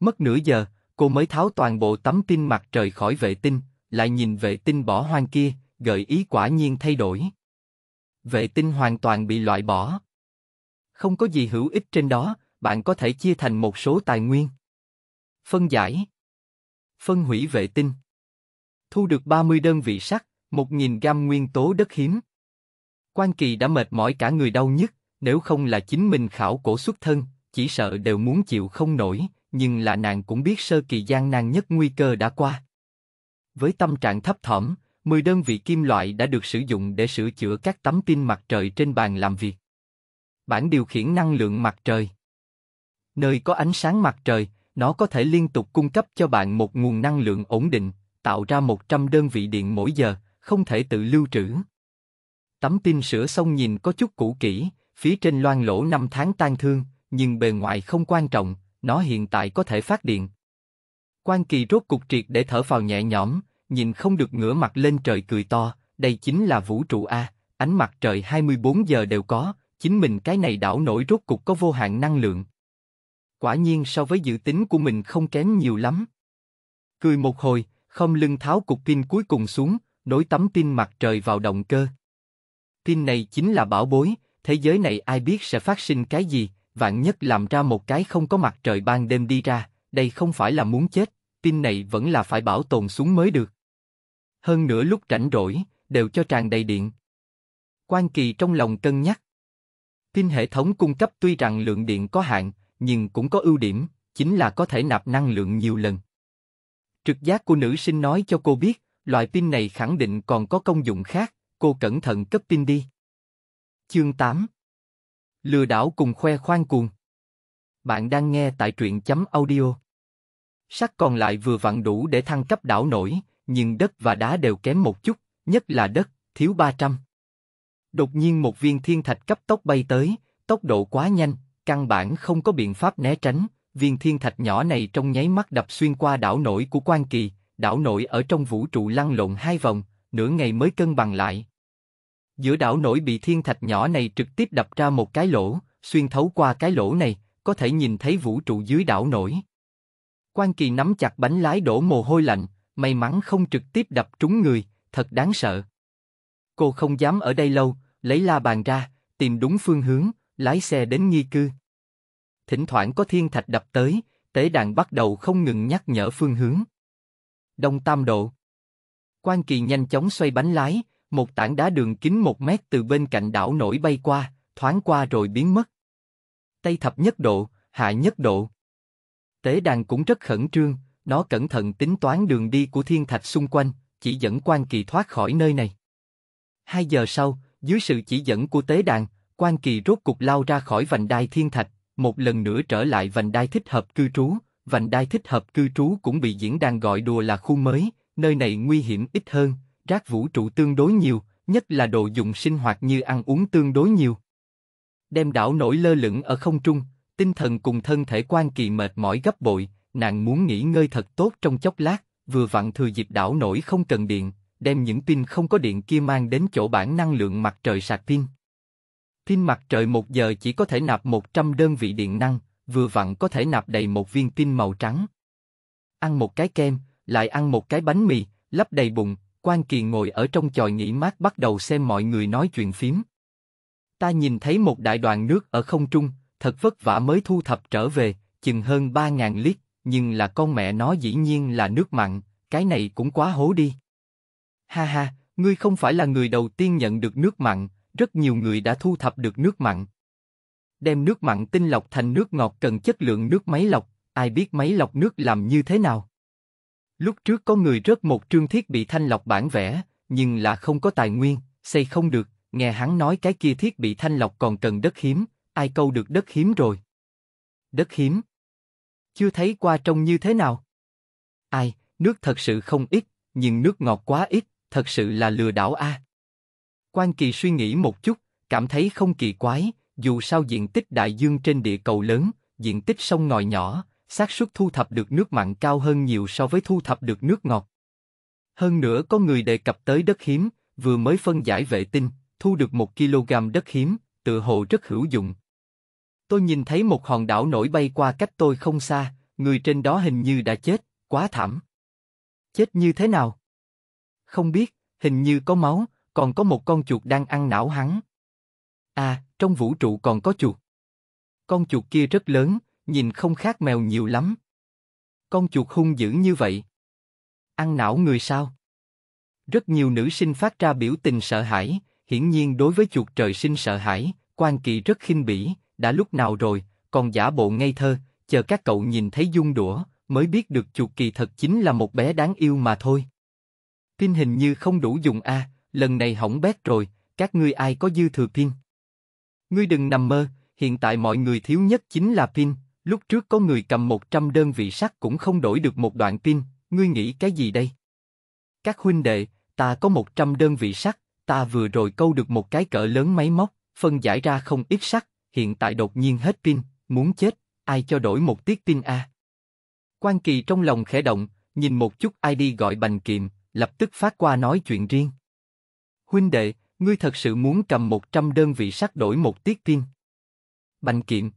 Mất nửa giờ, cô mới tháo toàn bộ tấm pin mặt trời khỏi vệ tinh, lại nhìn vệ tinh bỏ hoang kia, gợi ý quả nhiên thay đổi. Vệ tinh hoàn toàn bị loại bỏ không có gì hữu ích trên đó, bạn có thể chia thành một số tài nguyên. Phân giải Phân hủy vệ tinh Thu được 30 đơn vị sắt, 1.000 gam nguyên tố đất hiếm. Quan Kỳ đã mệt mỏi cả người đau nhất, nếu không là chính mình khảo cổ xuất thân, chỉ sợ đều muốn chịu không nổi, nhưng là nàng cũng biết sơ kỳ gian nan nhất nguy cơ đã qua. Với tâm trạng thấp thỏm, 10 đơn vị kim loại đã được sử dụng để sửa chữa các tấm pin mặt trời trên bàn làm việc bản điều khiển năng lượng mặt trời. Nơi có ánh sáng mặt trời, nó có thể liên tục cung cấp cho bạn một nguồn năng lượng ổn định, tạo ra 100 đơn vị điện mỗi giờ, không thể tự lưu trữ. Tấm tin sửa xong nhìn có chút cũ kỹ, phía trên loang lỗ năm tháng tan thương, nhưng bề ngoài không quan trọng, nó hiện tại có thể phát điện. Quan Kỳ rốt cục triệt để thở vào nhẹ nhõm, nhìn không được ngửa mặt lên trời cười to, đây chính là vũ trụ A, ánh mặt trời 24 giờ đều có, chính mình cái này đảo nổi rốt cục có vô hạn năng lượng. Quả nhiên so với dự tính của mình không kém nhiều lắm. Cười một hồi, không lưng tháo cục pin cuối cùng xuống, nối tấm pin mặt trời vào động cơ. Pin này chính là bảo bối, thế giới này ai biết sẽ phát sinh cái gì, vạn nhất làm ra một cái không có mặt trời ban đêm đi ra, đây không phải là muốn chết, pin này vẫn là phải bảo tồn xuống mới được. Hơn nữa lúc rảnh rỗi, đều cho tràn đầy điện. Quan Kỳ trong lòng cân nhắc, Pin hệ thống cung cấp tuy rằng lượng điện có hạn, nhưng cũng có ưu điểm, chính là có thể nạp năng lượng nhiều lần. Trực giác của nữ sinh nói cho cô biết, loại pin này khẳng định còn có công dụng khác, cô cẩn thận cấp pin đi. Chương 8 Lừa đảo cùng khoe khoang cuồng Bạn đang nghe tại truyện chấm audio. Sắc còn lại vừa vặn đủ để thăng cấp đảo nổi, nhưng đất và đá đều kém một chút, nhất là đất, thiếu 300. Đột nhiên một viên thiên thạch cấp tốc bay tới, tốc độ quá nhanh, căn bản không có biện pháp né tránh, viên thiên thạch nhỏ này trong nháy mắt đập xuyên qua đảo nổi của quan kỳ, đảo nổi ở trong vũ trụ lăn lộn hai vòng, nửa ngày mới cân bằng lại. Giữa đảo nổi bị thiên thạch nhỏ này trực tiếp đập ra một cái lỗ, xuyên thấu qua cái lỗ này, có thể nhìn thấy vũ trụ dưới đảo nổi. Quan kỳ nắm chặt bánh lái đổ mồ hôi lạnh, may mắn không trực tiếp đập trúng người, thật đáng sợ. Cô không dám ở đây lâu, lấy la bàn ra, tìm đúng phương hướng, lái xe đến nghi cư. Thỉnh thoảng có thiên thạch đập tới, tế đàn bắt đầu không ngừng nhắc nhở phương hướng. Đông Tam Độ Quan Kỳ nhanh chóng xoay bánh lái, một tảng đá đường kính một mét từ bên cạnh đảo nổi bay qua, thoáng qua rồi biến mất. Tây thập nhất độ, hạ nhất độ. Tế đàn cũng rất khẩn trương, nó cẩn thận tính toán đường đi của thiên thạch xung quanh, chỉ dẫn quan kỳ thoát khỏi nơi này. Hai giờ sau, dưới sự chỉ dẫn của tế đàn, quan kỳ rốt cục lao ra khỏi vành đai thiên thạch, một lần nữa trở lại vành đai thích hợp cư trú, vành đai thích hợp cư trú cũng bị diễn đàn gọi đùa là khu mới, nơi này nguy hiểm ít hơn, rác vũ trụ tương đối nhiều, nhất là đồ dùng sinh hoạt như ăn uống tương đối nhiều. Đem đảo nổi lơ lửng ở không trung, tinh thần cùng thân thể quan kỳ mệt mỏi gấp bội, nàng muốn nghỉ ngơi thật tốt trong chốc lát, vừa vặn thừa dịp đảo nổi không cần điện, đem những pin không có điện kia mang đến chỗ bản năng lượng mặt trời sạc pin. Pin mặt trời 1 giờ chỉ có thể nạp 100 đơn vị điện năng, vừa vặn có thể nạp đầy một viên pin màu trắng. Ăn một cái kem, lại ăn một cái bánh mì, lấp đầy bụng, Quan Kỳ ngồi ở trong chòi nghỉ mát bắt đầu xem mọi người nói chuyện phím. Ta nhìn thấy một đại đoàn nước ở không trung, thật vất vả mới thu thập trở về, chừng hơn 3.000 lít, nhưng là con mẹ nó dĩ nhiên là nước mặn, cái này cũng quá hố đi. Ha ha, ngươi không phải là người đầu tiên nhận được nước mặn, rất nhiều người đã thu thập được nước mặn. Đem nước mặn tinh lọc thành nước ngọt cần chất lượng nước máy lọc, ai biết máy lọc nước làm như thế nào. Lúc trước có người rất một trương thiết bị thanh lọc bản vẽ, nhưng là không có tài nguyên, xây không được, nghe hắn nói cái kia thiết bị thanh lọc còn cần đất hiếm, ai câu được đất hiếm rồi. Đất hiếm? Chưa thấy qua trông như thế nào? Ai, nước thật sự không ít, nhưng nước ngọt quá ít, thật sự là lừa đảo a. Quan Kỳ suy nghĩ một chút, cảm thấy không kỳ quái, dù sao diện tích đại dương trên địa cầu lớn, diện tích sông ngòi nhỏ, xác suất thu thập được nước mặn cao hơn nhiều so với thu thập được nước ngọt. Hơn nữa có người đề cập tới đất hiếm, vừa mới phân giải vệ tinh, thu được một kg đất hiếm, tự hồ rất hữu dụng. Tôi nhìn thấy một hòn đảo nổi bay qua cách tôi không xa, người trên đó hình như đã chết, quá thảm. Chết như thế nào? không biết, hình như có máu, còn có một con chuột đang ăn não hắn. À, trong vũ trụ còn có chuột. Con chuột kia rất lớn, nhìn không khác mèo nhiều lắm. Con chuột hung dữ như vậy. Ăn não người sao? Rất nhiều nữ sinh phát ra biểu tình sợ hãi, hiển nhiên đối với chuột trời sinh sợ hãi, quan kỳ rất khinh bỉ, đã lúc nào rồi, còn giả bộ ngây thơ, chờ các cậu nhìn thấy dung đũa, mới biết được chuột kỳ thật chính là một bé đáng yêu mà thôi pin hình như không đủ dùng a, à, lần này hỏng bét rồi, các ngươi ai có dư thừa pin? Ngươi đừng nằm mơ, hiện tại mọi người thiếu nhất chính là pin, lúc trước có người cầm 100 đơn vị sắt cũng không đổi được một đoạn pin, ngươi nghĩ cái gì đây? Các huynh đệ, ta có 100 đơn vị sắt, ta vừa rồi câu được một cái cỡ lớn máy móc, phân giải ra không ít sắt, hiện tại đột nhiên hết pin, muốn chết, ai cho đổi một tiết pin a? Quan Kỳ trong lòng khẽ động, nhìn một chút ID gọi Bành Kiệm, lập tức phát qua nói chuyện riêng. Huynh đệ, ngươi thật sự muốn cầm 100 đơn vị sắt đổi một tiết pin. Bành kiệm.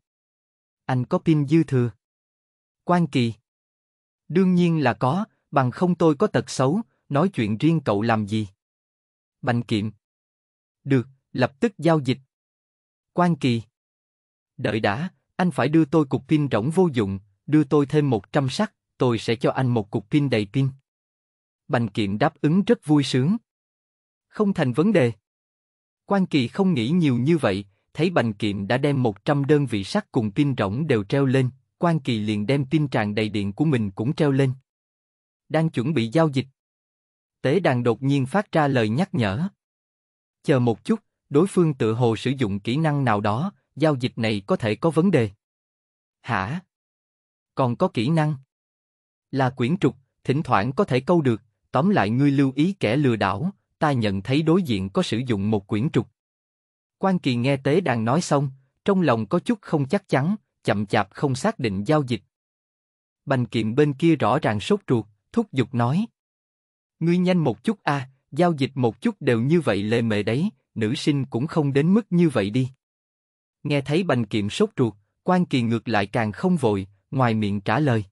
Anh có pin dư thừa. Quan kỳ. Đương nhiên là có, bằng không tôi có tật xấu, nói chuyện riêng cậu làm gì? Bành kiệm. Được, lập tức giao dịch. Quan kỳ. Đợi đã, anh phải đưa tôi cục pin rỗng vô dụng, đưa tôi thêm 100 sắt, tôi sẽ cho anh một cục pin đầy pin. Bành Kiệm đáp ứng rất vui sướng. Không thành vấn đề. Quan Kỳ không nghĩ nhiều như vậy, thấy Bành Kiệm đã đem 100 đơn vị sắt cùng pin rỗng đều treo lên, Quan Kỳ liền đem pin tràn đầy điện của mình cũng treo lên. Đang chuẩn bị giao dịch. Tế đàn đột nhiên phát ra lời nhắc nhở. Chờ một chút, đối phương tự hồ sử dụng kỹ năng nào đó, giao dịch này có thể có vấn đề. Hả? Còn có kỹ năng? Là quyển trục, thỉnh thoảng có thể câu được. Tóm lại ngươi lưu ý kẻ lừa đảo, ta nhận thấy đối diện có sử dụng một quyển trục. Quan Kỳ nghe Tế Đàn nói xong, trong lòng có chút không chắc chắn, chậm chạp không xác định giao dịch. Bành kiệm bên kia rõ ràng sốt ruột, thúc giục nói. Ngươi nhanh một chút a, à, giao dịch một chút đều như vậy lề mề đấy, nữ sinh cũng không đến mức như vậy đi. Nghe thấy bành kiệm sốt ruột, quan kỳ ngược lại càng không vội, ngoài miệng trả lời.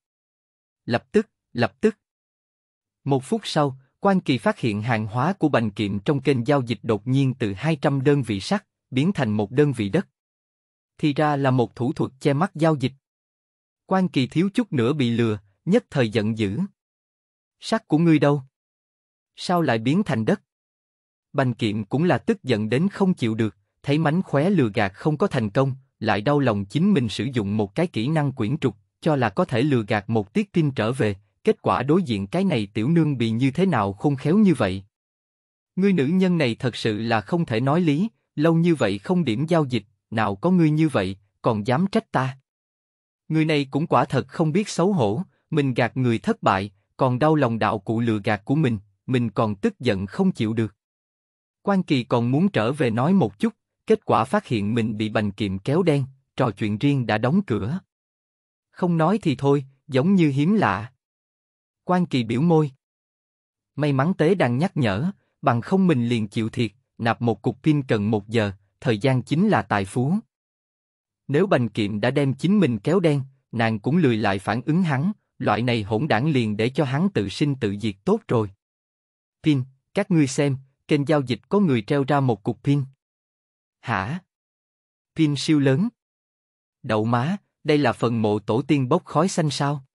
Lập tức, lập tức. Một phút sau, Quan Kỳ phát hiện hàng hóa của Bành Kiệm trong kênh giao dịch đột nhiên từ 200 đơn vị sắt biến thành một đơn vị đất. Thì ra là một thủ thuật che mắt giao dịch. Quan Kỳ thiếu chút nữa bị lừa, nhất thời giận dữ. Sắt của ngươi đâu? Sao lại biến thành đất? Bành Kiệm cũng là tức giận đến không chịu được, thấy mánh khóe lừa gạt không có thành công, lại đau lòng chính mình sử dụng một cái kỹ năng quyển trục, cho là có thể lừa gạt một tiết tin trở về, kết quả đối diện cái này tiểu nương bị như thế nào khôn khéo như vậy. Ngươi nữ nhân này thật sự là không thể nói lý, lâu như vậy không điểm giao dịch, nào có ngươi như vậy, còn dám trách ta. Người này cũng quả thật không biết xấu hổ, mình gạt người thất bại, còn đau lòng đạo cụ lừa gạt của mình, mình còn tức giận không chịu được. Quan Kỳ còn muốn trở về nói một chút, kết quả phát hiện mình bị bành kiệm kéo đen, trò chuyện riêng đã đóng cửa. Không nói thì thôi, giống như hiếm lạ. Quan Kỳ biểu môi. May mắn tế đang nhắc nhở, bằng không mình liền chịu thiệt, nạp một cục pin cần một giờ, thời gian chính là tài phú. Nếu Bành Kiệm đã đem chính mình kéo đen, nàng cũng lười lại phản ứng hắn, loại này hỗn đảng liền để cho hắn tự sinh tự diệt tốt rồi. Pin, các ngươi xem, kênh giao dịch có người treo ra một cục pin. Hả? Pin siêu lớn. Đậu má, đây là phần mộ tổ tiên bốc khói xanh sao?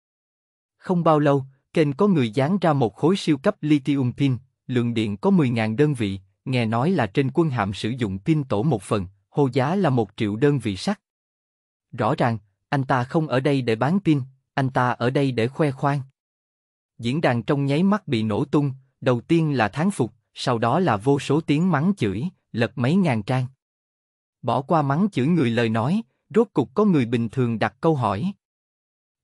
Không bao lâu, kênh có người dán ra một khối siêu cấp lithium pin, lượng điện có 10.000 đơn vị, nghe nói là trên quân hạm sử dụng pin tổ một phần, hô giá là một triệu đơn vị sắt. Rõ ràng, anh ta không ở đây để bán pin, anh ta ở đây để khoe khoang. Diễn đàn trong nháy mắt bị nổ tung, đầu tiên là tháng phục, sau đó là vô số tiếng mắng chửi, lật mấy ngàn trang. Bỏ qua mắng chửi người lời nói, rốt cục có người bình thường đặt câu hỏi.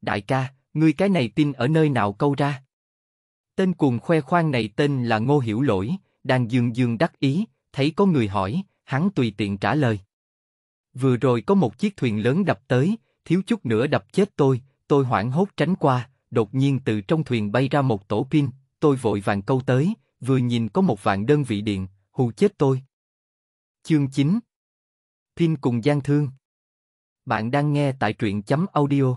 Đại ca, Ngươi cái này tin ở nơi nào câu ra? Tên cuồng khoe khoang này tên là Ngô Hiểu Lỗi, đang dương dương đắc ý, thấy có người hỏi, hắn tùy tiện trả lời. Vừa rồi có một chiếc thuyền lớn đập tới, thiếu chút nữa đập chết tôi, tôi hoảng hốt tránh qua, đột nhiên từ trong thuyền bay ra một tổ pin, tôi vội vàng câu tới, vừa nhìn có một vạn đơn vị điện, hù chết tôi. Chương 9 Pin cùng gian thương Bạn đang nghe tại truyện chấm audio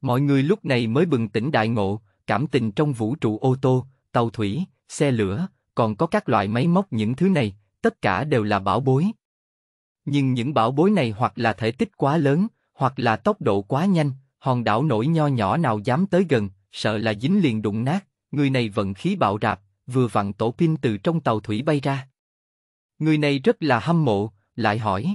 Mọi người lúc này mới bừng tỉnh đại ngộ, cảm tình trong vũ trụ ô tô, tàu thủy, xe lửa, còn có các loại máy móc những thứ này, tất cả đều là bảo bối. Nhưng những bảo bối này hoặc là thể tích quá lớn, hoặc là tốc độ quá nhanh, hòn đảo nổi nho nhỏ nào dám tới gần, sợ là dính liền đụng nát, người này vận khí bạo rạp, vừa vặn tổ pin từ trong tàu thủy bay ra. Người này rất là hâm mộ, lại hỏi.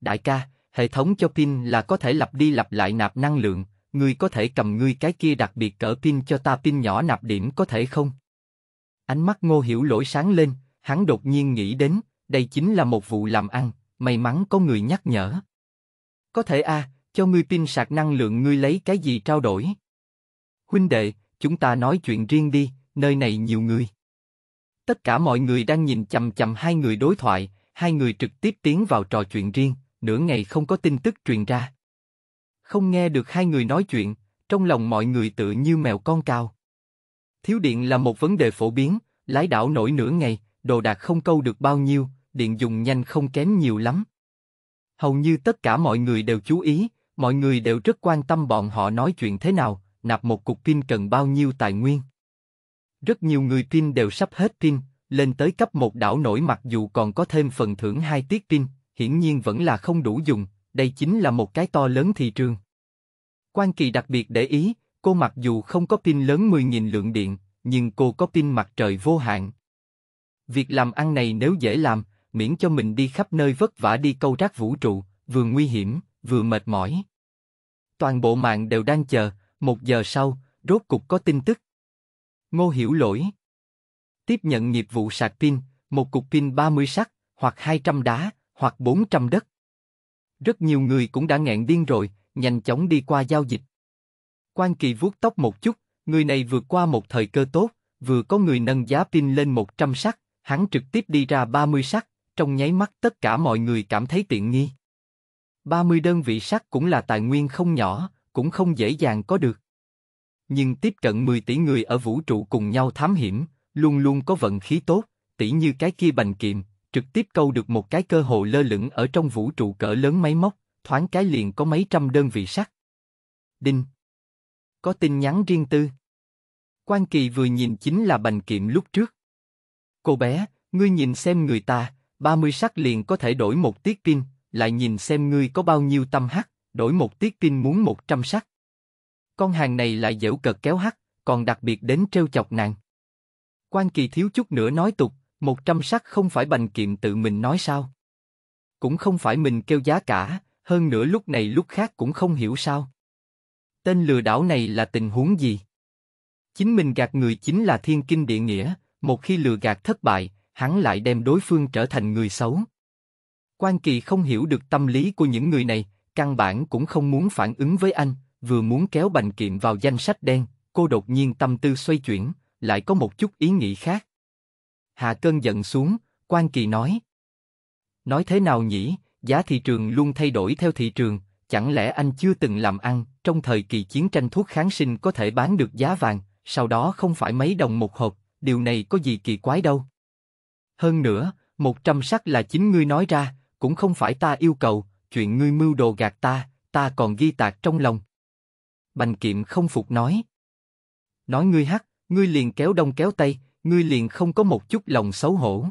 Đại ca, hệ thống cho pin là có thể lặp đi lặp lại nạp năng lượng, ngươi có thể cầm ngươi cái kia đặc biệt cỡ pin cho ta pin nhỏ nạp điểm có thể không? Ánh mắt ngô hiểu lỗi sáng lên, hắn đột nhiên nghĩ đến, đây chính là một vụ làm ăn, may mắn có người nhắc nhở. Có thể a, à, cho ngươi pin sạc năng lượng ngươi lấy cái gì trao đổi? Huynh đệ, chúng ta nói chuyện riêng đi, nơi này nhiều người. Tất cả mọi người đang nhìn chầm chầm hai người đối thoại, hai người trực tiếp tiến vào trò chuyện riêng, nửa ngày không có tin tức truyền ra. Không nghe được hai người nói chuyện, trong lòng mọi người tự như mèo con cao. Thiếu điện là một vấn đề phổ biến, lái đảo nổi nửa ngày, đồ đạc không câu được bao nhiêu, điện dùng nhanh không kém nhiều lắm. Hầu như tất cả mọi người đều chú ý, mọi người đều rất quan tâm bọn họ nói chuyện thế nào, nạp một cục pin cần bao nhiêu tài nguyên. Rất nhiều người pin đều sắp hết pin, lên tới cấp một đảo nổi mặc dù còn có thêm phần thưởng hai tiết pin, hiển nhiên vẫn là không đủ dùng, đây chính là một cái to lớn thị trường. Quan Kỳ đặc biệt để ý, cô mặc dù không có pin lớn 10.000 lượng điện, nhưng cô có pin mặt trời vô hạn. Việc làm ăn này nếu dễ làm, miễn cho mình đi khắp nơi vất vả đi câu rác vũ trụ, vừa nguy hiểm, vừa mệt mỏi. Toàn bộ mạng đều đang chờ, một giờ sau, rốt cục có tin tức. Ngô Hiểu Lỗi Tiếp nhận nghiệp vụ sạc pin, một cục pin 30 sắt, hoặc 200 đá, hoặc 400 đất. Rất nhiều người cũng đã ngẹn điên rồi, nhanh chóng đi qua giao dịch. Quan Kỳ vuốt tóc một chút, người này vượt qua một thời cơ tốt, vừa có người nâng giá pin lên 100 sắc, hắn trực tiếp đi ra 30 sắc, trong nháy mắt tất cả mọi người cảm thấy tiện nghi. 30 đơn vị sắt cũng là tài nguyên không nhỏ, cũng không dễ dàng có được. Nhưng tiếp cận 10 tỷ người ở vũ trụ cùng nhau thám hiểm, luôn luôn có vận khí tốt, tỷ như cái kia bành kiệm, trực tiếp câu được một cái cơ hội lơ lửng ở trong vũ trụ cỡ lớn máy móc, thoáng cái liền có mấy trăm đơn vị sắt. Đinh. Có tin nhắn riêng tư. Quan Kỳ vừa nhìn chính là bành kiệm lúc trước. Cô bé, ngươi nhìn xem người ta, 30 sắc liền có thể đổi một tiết pin, lại nhìn xem ngươi có bao nhiêu tâm hắc, đổi một tiết pin muốn 100 sắc. Con hàng này lại dễu cợt kéo hắc, còn đặc biệt đến trêu chọc nàng. Quan Kỳ thiếu chút nữa nói tục, một trăm sắc không phải bành kiệm tự mình nói sao? Cũng không phải mình kêu giá cả, hơn nữa lúc này lúc khác cũng không hiểu sao. Tên lừa đảo này là tình huống gì? Chính mình gạt người chính là thiên kinh địa nghĩa, một khi lừa gạt thất bại, hắn lại đem đối phương trở thành người xấu. Quan Kỳ không hiểu được tâm lý của những người này, căn bản cũng không muốn phản ứng với anh, vừa muốn kéo Bành Kiệm vào danh sách đen, cô đột nhiên tâm tư xoay chuyển, lại có một chút ý nghĩ khác hạ cơn giận xuống, quan kỳ nói. Nói thế nào nhỉ, giá thị trường luôn thay đổi theo thị trường, chẳng lẽ anh chưa từng làm ăn, trong thời kỳ chiến tranh thuốc kháng sinh có thể bán được giá vàng, sau đó không phải mấy đồng một hộp, điều này có gì kỳ quái đâu. Hơn nữa, một trăm sắc là chính ngươi nói ra, cũng không phải ta yêu cầu, chuyện ngươi mưu đồ gạt ta, ta còn ghi tạc trong lòng. Bành kiệm không phục nói. Nói ngươi hắc, ngươi liền kéo đông kéo tây, ngươi liền không có một chút lòng xấu hổ.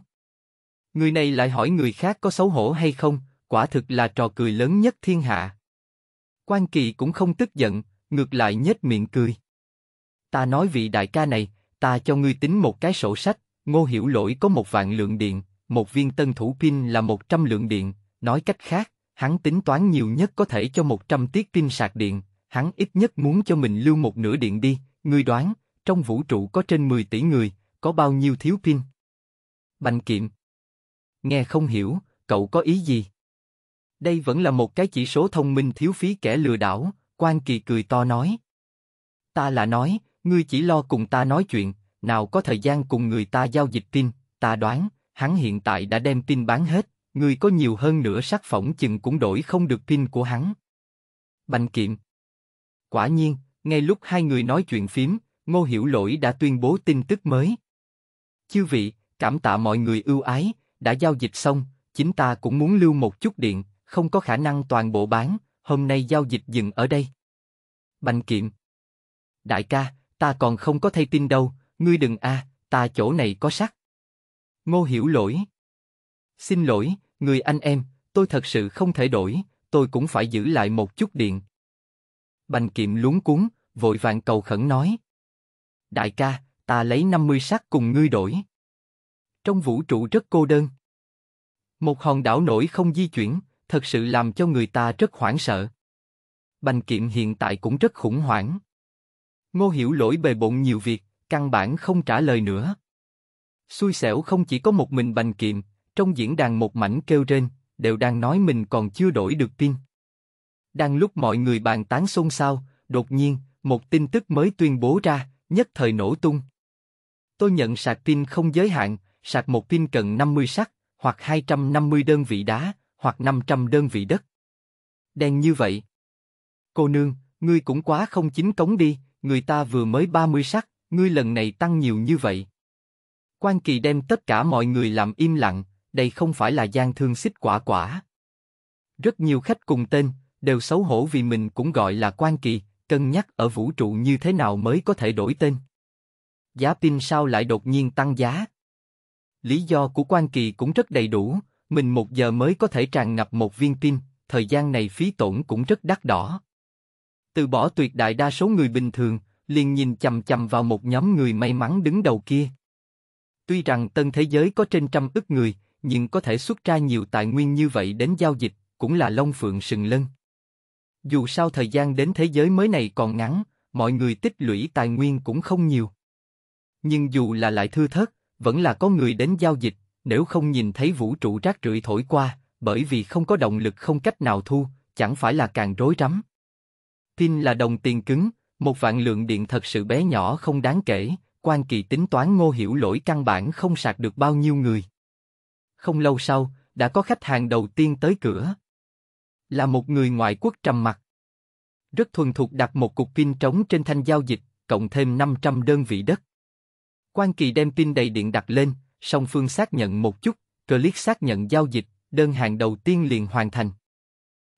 Người này lại hỏi người khác có xấu hổ hay không, quả thực là trò cười lớn nhất thiên hạ. Quan Kỳ cũng không tức giận, ngược lại nhếch miệng cười. Ta nói vị đại ca này, ta cho ngươi tính một cái sổ sách, ngô hiểu lỗi có một vạn lượng điện, một viên tân thủ pin là một trăm lượng điện, nói cách khác, hắn tính toán nhiều nhất có thể cho một trăm tiết pin sạc điện, hắn ít nhất muốn cho mình lưu một nửa điện đi, ngươi đoán, trong vũ trụ có trên 10 tỷ người, có bao nhiêu thiếu pin? Bành kiệm. Nghe không hiểu, cậu có ý gì? Đây vẫn là một cái chỉ số thông minh thiếu phí kẻ lừa đảo, Quan Kỳ cười to nói. Ta là nói, ngươi chỉ lo cùng ta nói chuyện, nào có thời gian cùng người ta giao dịch pin, ta đoán, hắn hiện tại đã đem pin bán hết, ngươi có nhiều hơn nữa sắc phỏng chừng cũng đổi không được pin của hắn. Bành kiệm. Quả nhiên, ngay lúc hai người nói chuyện phím, Ngô Hiểu Lỗi đã tuyên bố tin tức mới. Chư vị, cảm tạ mọi người ưu ái, đã giao dịch xong, chính ta cũng muốn lưu một chút điện, không có khả năng toàn bộ bán, hôm nay giao dịch dừng ở đây. Bành kiệm. Đại ca, ta còn không có thay tin đâu, ngươi đừng a, à, ta chỗ này có sắt. Ngô hiểu lỗi. Xin lỗi, người anh em, tôi thật sự không thể đổi, tôi cũng phải giữ lại một chút điện. Bành kiệm luống cuống, vội vàng cầu khẩn nói. Đại ca, ta lấy 50 sắc cùng ngươi đổi. Trong vũ trụ rất cô đơn. Một hòn đảo nổi không di chuyển, thật sự làm cho người ta rất hoảng sợ. Bành kiệm hiện tại cũng rất khủng hoảng. Ngô Hiểu lỗi bề bộn nhiều việc, căn bản không trả lời nữa. Xui xẻo không chỉ có một mình bành kiệm, trong diễn đàn một mảnh kêu rên, đều đang nói mình còn chưa đổi được pin. Đang lúc mọi người bàn tán xôn xao, đột nhiên, một tin tức mới tuyên bố ra, nhất thời nổ tung. Tôi nhận sạc pin không giới hạn, sạc một pin cần 50 sắt, hoặc 250 đơn vị đá, hoặc 500 đơn vị đất. Đen như vậy. Cô nương, ngươi cũng quá không chính cống đi, người ta vừa mới 30 sắc ngươi lần này tăng nhiều như vậy. Quan Kỳ đem tất cả mọi người làm im lặng, đây không phải là gian thương xích quả quả. Rất nhiều khách cùng tên, đều xấu hổ vì mình cũng gọi là Quan Kỳ, cân nhắc ở vũ trụ như thế nào mới có thể đổi tên. Giá pin sao lại đột nhiên tăng giá? Lý do của Quan Kỳ cũng rất đầy đủ, mình một giờ mới có thể tràn ngập một viên pin, thời gian này phí tổn cũng rất đắt đỏ. Từ bỏ tuyệt đại đa số người bình thường, liền nhìn chầm chầm vào một nhóm người may mắn đứng đầu kia. Tuy rằng tân thế giới có trên trăm ức người, nhưng có thể xuất ra nhiều tài nguyên như vậy đến giao dịch, cũng là long phượng sừng lân. Dù sao thời gian đến thế giới mới này còn ngắn, mọi người tích lũy tài nguyên cũng không nhiều. Nhưng dù là lại thưa thớt, vẫn là có người đến giao dịch, nếu không nhìn thấy vũ trụ rác rưởi thổi qua, bởi vì không có động lực không cách nào thu, chẳng phải là càng rối rắm. Pin là đồng tiền cứng, một vạn lượng điện thật sự bé nhỏ không đáng kể, quan kỳ tính toán ngô hiểu lỗi căn bản không sạc được bao nhiêu người. Không lâu sau, đã có khách hàng đầu tiên tới cửa. Là một người ngoại quốc trầm mặt. Rất thuần thục đặt một cục pin trống trên thanh giao dịch, cộng thêm 500 đơn vị đất. Quan Kỳ đem pin đầy điện đặt lên, song phương xác nhận một chút, click xác nhận giao dịch, đơn hàng đầu tiên liền hoàn thành.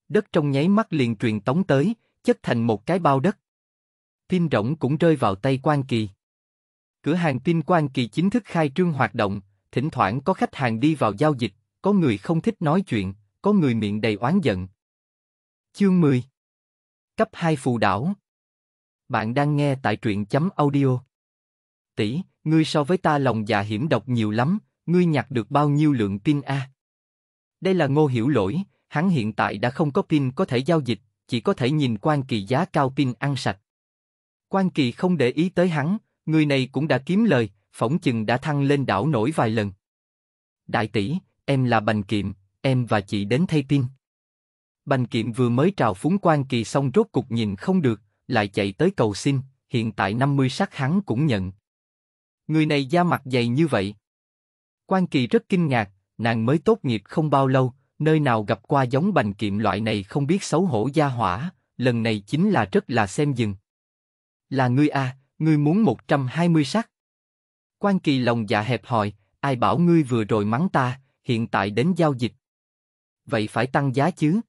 Đất trong nháy mắt liền truyền tống tới, chất thành một cái bao đất. Pin rỗng cũng rơi vào tay Quan Kỳ. Cửa hàng pin Quan Kỳ chính thức khai trương hoạt động, thỉnh thoảng có khách hàng đi vào giao dịch, có người không thích nói chuyện, có người miệng đầy oán giận. Chương 10 Cấp 2 phù đảo Bạn đang nghe tại truyện chấm audio. Tỷ, ngươi so với ta lòng dạ hiểm độc nhiều lắm, ngươi nhặt được bao nhiêu lượng pin a? Đây là Ngô Hiểu Lỗi, hắn hiện tại đã không có pin có thể giao dịch, chỉ có thể nhìn Quan Kỳ giá cao pin ăn sạch. Quan Kỳ không để ý tới hắn, người này cũng đã kiếm lời, phỏng chừng đã thăng lên đảo nổi vài lần. Đại tỷ, em là Bành Kiệm, em và chị đến thay pin. Bành Kiệm vừa mới trào phúng Quan Kỳ xong rốt cục nhìn không được, lại chạy tới cầu xin, hiện tại 50 sắc hắn cũng nhận. Người này da mặt dày như vậy. Quan Kỳ rất kinh ngạc, nàng mới tốt nghiệp không bao lâu, nơi nào gặp qua giống bành kiệm loại này không biết xấu hổ gia hỏa, lần này chính là rất là xem dừng. Là ngươi à, ngươi muốn 120 sắc. Quan Kỳ lòng dạ hẹp hòi, ai bảo ngươi vừa rồi mắng ta, hiện tại đến giao dịch. Vậy phải tăng giá chứ.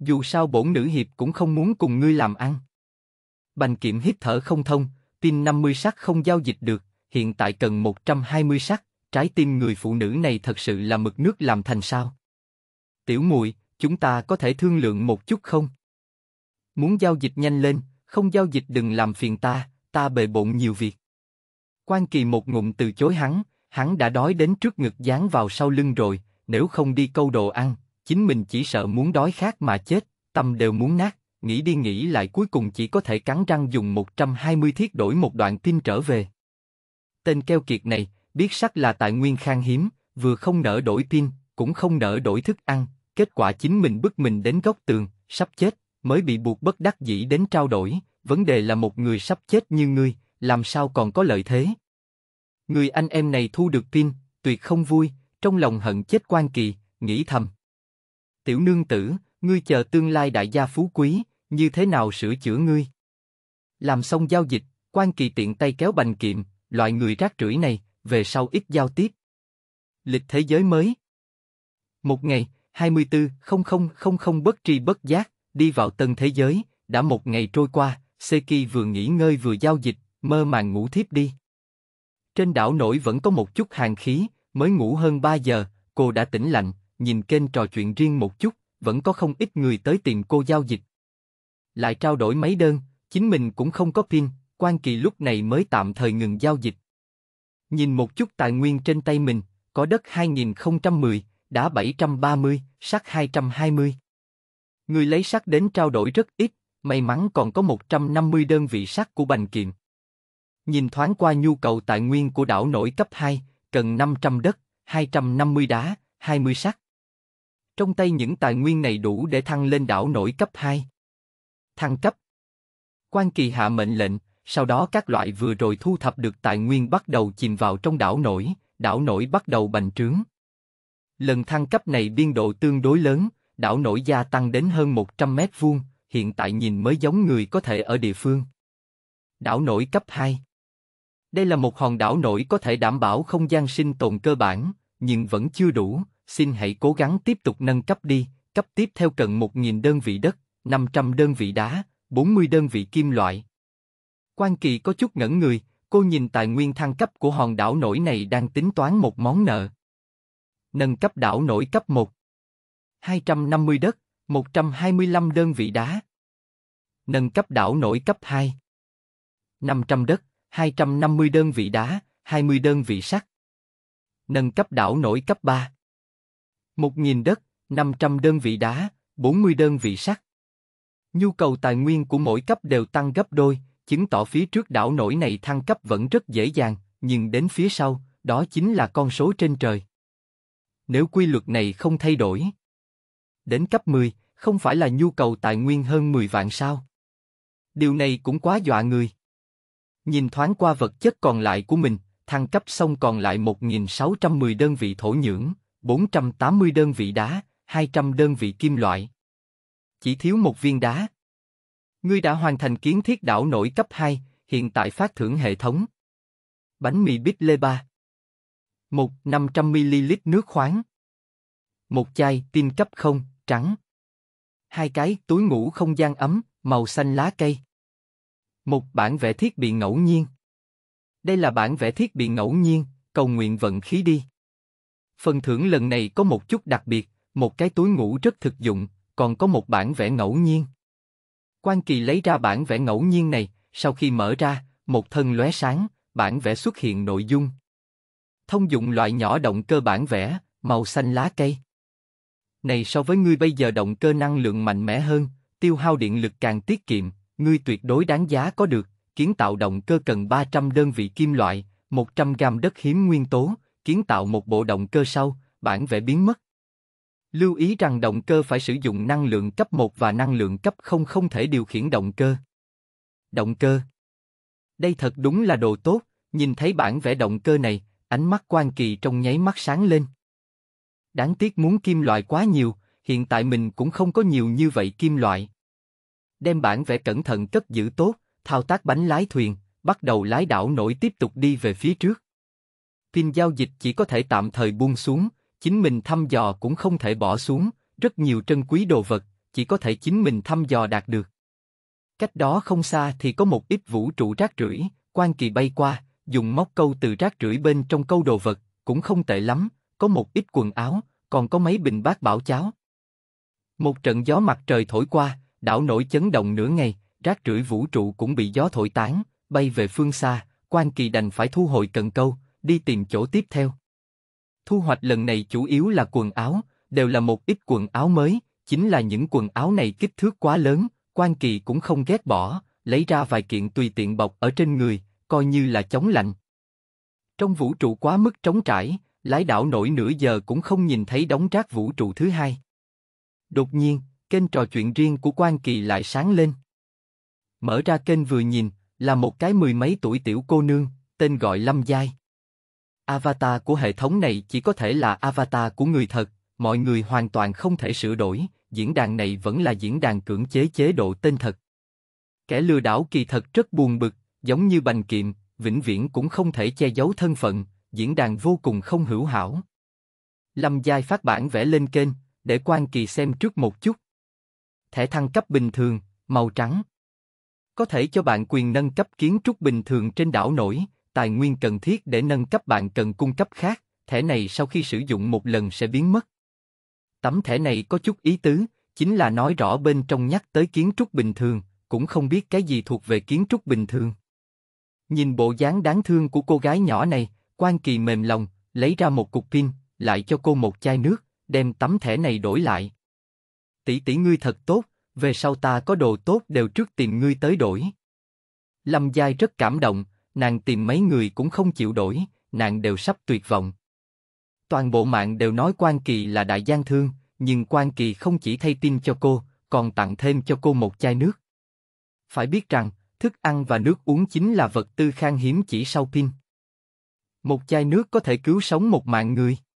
Dù sao bổn nữ hiệp cũng không muốn cùng ngươi làm ăn. Bành kiệm hít thở không thông, pin 50 sắc không giao dịch được, hiện tại cần 120 sắc, trái tim người phụ nữ này thật sự là mực nước làm thành sao? Tiểu Mùi, chúng ta có thể thương lượng một chút không? Muốn giao dịch nhanh lên, không giao dịch đừng làm phiền ta, ta bề bộn nhiều việc. Quan Kỳ một ngụm từ chối hắn, hắn đã đói đến trước ngực dán vào sau lưng rồi, nếu không đi câu đồ ăn, chính mình chỉ sợ muốn đói khát mà chết, tâm đều muốn nát, nghĩ đi nghĩ lại cuối cùng chỉ có thể cắn răng dùng 120 thiết đổi một đoạn tin trở về tên keo kiệt này, biết sắt là tài nguyên khan hiếm, vừa không nỡ đổi pin, cũng không nỡ đổi thức ăn, kết quả chính mình bức mình đến góc tường, sắp chết, mới bị buộc bất đắc dĩ đến trao đổi, vấn đề là một người sắp chết như ngươi, làm sao còn có lợi thế. Người anh em này thu được pin, tuyệt không vui, trong lòng hận chết quan kỳ, nghĩ thầm. Tiểu nương tử, ngươi chờ tương lai đại gia phú quý, như thế nào sửa chữa ngươi? Làm xong giao dịch, quan kỳ tiện tay kéo bành kiệm, loại người rác rưởi này, về sau ít giao tiếp. Lịch thế giới mới Một ngày, 24.00.00 bất tri bất giác, đi vào tân thế giới, đã một ngày trôi qua, Seki vừa nghỉ ngơi vừa giao dịch, mơ màng ngủ thiếp đi. Trên đảo nổi vẫn có một chút hàng khí, mới ngủ hơn 3 giờ, cô đã tỉnh lạnh, nhìn kênh trò chuyện riêng một chút, vẫn có không ít người tới tìm cô giao dịch. Lại trao đổi mấy đơn, chính mình cũng không có pin, Quan Kỳ lúc này mới tạm thời ngừng giao dịch. Nhìn một chút tài nguyên trên tay mình, có đất 2010, đá 730, sắt 220. Người lấy sắt đến trao đổi rất ít, may mắn còn có 150 đơn vị sắt của Bành Kiệm. Nhìn thoáng qua nhu cầu tài nguyên của đảo nổi cấp 2, cần 500 đất, 250 đá, 20 sắt. Trong tay những tài nguyên này đủ để thăng lên đảo nổi cấp 2. Thăng cấp. Quan Kỳ hạ mệnh lệnh, sau đó các loại vừa rồi thu thập được tài nguyên bắt đầu chìm vào trong đảo nổi, đảo nổi bắt đầu bành trướng. Lần thăng cấp này biên độ tương đối lớn, đảo nổi gia tăng đến hơn 100 mét vuông, hiện tại nhìn mới giống người có thể ở địa phương. Đảo nổi cấp 2 Đây là một hòn đảo nổi có thể đảm bảo không gian sinh tồn cơ bản, nhưng vẫn chưa đủ, xin hãy cố gắng tiếp tục nâng cấp đi, cấp tiếp theo cần 1.000 đơn vị đất, 500 đơn vị đá, 40 đơn vị kim loại, Quan Kỳ có chút ngẩn người, cô nhìn tài nguyên thăng cấp của hòn đảo nổi này đang tính toán một món nợ. Nâng cấp đảo nổi cấp một: hai trăm năm mươi đất, một trăm hai mươi lăm đơn vị đá. Nâng cấp đảo nổi cấp hai: năm trăm đất, hai trăm năm mươi đơn vị đá, hai mươi đơn vị sắt. Nâng cấp đảo nổi cấp ba: một nghìn đất, năm trăm đơn vị đá, bốn mươi đơn vị sắt. Nhu cầu tài nguyên của mỗi cấp đều tăng gấp đôi, chứng tỏ phía trước đảo nổi này thăng cấp vẫn rất dễ dàng, nhưng đến phía sau, đó chính là con số trên trời. Nếu quy luật này không thay đổi, đến cấp 10, không phải là nhu cầu tài nguyên hơn 10 vạn sao? Điều này cũng quá dọa người. Nhìn thoáng qua vật chất còn lại của mình, thăng cấp xong còn lại 1.610 đơn vị thổ nhưỡng, 480 đơn vị đá, 200 đơn vị kim loại. Chỉ thiếu một viên đá, Ngươi đã hoàn thành kiến thiết đảo nổi cấp 2, hiện tại phát thưởng hệ thống. Bánh mì bít lê ba. 1. 500ml nước khoáng. Một chai tin cấp 0, trắng. Hai cái túi ngủ không gian ấm, màu xanh lá cây. Một bản vẽ thiết bị ngẫu nhiên. Đây là bản vẽ thiết bị ngẫu nhiên, cầu nguyện vận khí đi. Phần thưởng lần này có một chút đặc biệt, một cái túi ngủ rất thực dụng, còn có một bản vẽ ngẫu nhiên. Quan Kỳ lấy ra bản vẽ ngẫu nhiên này, sau khi mở ra, một thân lóe sáng, bản vẽ xuất hiện nội dung. Thông dụng loại nhỏ động cơ bản vẽ, màu xanh lá cây. Này so với ngươi bây giờ động cơ năng lượng mạnh mẽ hơn, tiêu hao điện lực càng tiết kiệm, ngươi tuyệt đối đáng giá có được. Kiến tạo động cơ cần 300 đơn vị kim loại, 100 gam đất hiếm nguyên tố, kiến tạo một bộ động cơ sau, bản vẽ biến mất. Lưu ý rằng động cơ phải sử dụng năng lượng cấp 1 và năng lượng cấp 0 không thể điều khiển động cơ. Động cơ Đây thật đúng là đồ tốt, nhìn thấy bản vẽ động cơ này, ánh mắt quan kỳ trong nháy mắt sáng lên. Đáng tiếc muốn kim loại quá nhiều, hiện tại mình cũng không có nhiều như vậy kim loại. Đem bản vẽ cẩn thận cất giữ tốt, thao tác bánh lái thuyền, bắt đầu lái đảo nổi tiếp tục đi về phía trước. Pin giao dịch chỉ có thể tạm thời buông xuống, chính mình thăm dò cũng không thể bỏ xuống, rất nhiều trân quý đồ vật, chỉ có thể chính mình thăm dò đạt được. Cách đó không xa thì có một ít vũ trụ rác rưởi, quan kỳ bay qua, dùng móc câu từ rác rưởi bên trong câu đồ vật, cũng không tệ lắm, có một ít quần áo, còn có mấy bình bát bảo cháo. Một trận gió mặt trời thổi qua, đảo nổi chấn động nửa ngày, rác rưởi vũ trụ cũng bị gió thổi tán, bay về phương xa, quan kỳ đành phải thu hồi cần câu, đi tìm chỗ tiếp theo. Thu hoạch lần này chủ yếu là quần áo, đều là một ít quần áo mới, chính là những quần áo này kích thước quá lớn, quan kỳ cũng không ghét bỏ, lấy ra vài kiện tùy tiện bọc ở trên người, coi như là chống lạnh. Trong vũ trụ quá mức trống trải, lái đảo nổi nửa giờ cũng không nhìn thấy đóng rác vũ trụ thứ hai. Đột nhiên, kênh trò chuyện riêng của quan kỳ lại sáng lên. Mở ra kênh vừa nhìn, là một cái mười mấy tuổi tiểu cô nương, tên gọi Lâm Giai. Avatar của hệ thống này chỉ có thể là avatar của người thật, mọi người hoàn toàn không thể sửa đổi, diễn đàn này vẫn là diễn đàn cưỡng chế chế độ tên thật. Kẻ lừa đảo kỳ thật rất buồn bực, giống như bành kiệm, vĩnh viễn cũng không thể che giấu thân phận, diễn đàn vô cùng không hữu hảo. Lâm Giai phát bản vẽ lên kênh, để quan kỳ xem trước một chút. Thẻ thăng cấp bình thường, màu trắng. Có thể cho bạn quyền nâng cấp kiến trúc bình thường trên đảo nổi, tài nguyên cần thiết để nâng cấp bạn cần cung cấp khác, thẻ này sau khi sử dụng một lần sẽ biến mất. Tấm thẻ này có chút ý tứ, chính là nói rõ bên trong nhắc tới kiến trúc bình thường, cũng không biết cái gì thuộc về kiến trúc bình thường. Nhìn bộ dáng đáng thương của cô gái nhỏ này, Quan Kỳ mềm lòng, lấy ra một cục pin, lại cho cô một chai nước, đem tấm thẻ này đổi lại. Tỷ tỷ ngươi thật tốt, về sau ta có đồ tốt đều trước tìm ngươi tới đổi. Lâm Giai rất cảm động, nàng tìm mấy người cũng không chịu đổi, nàng đều sắp tuyệt vọng. Toàn bộ mạng đều nói Quan Kỳ là đại gian thương, nhưng Quan Kỳ không chỉ thay tin cho cô, còn tặng thêm cho cô một chai nước. Phải biết rằng, thức ăn và nước uống chính là vật tư khan hiếm chỉ sau pin. Một chai nước có thể cứu sống một mạng người.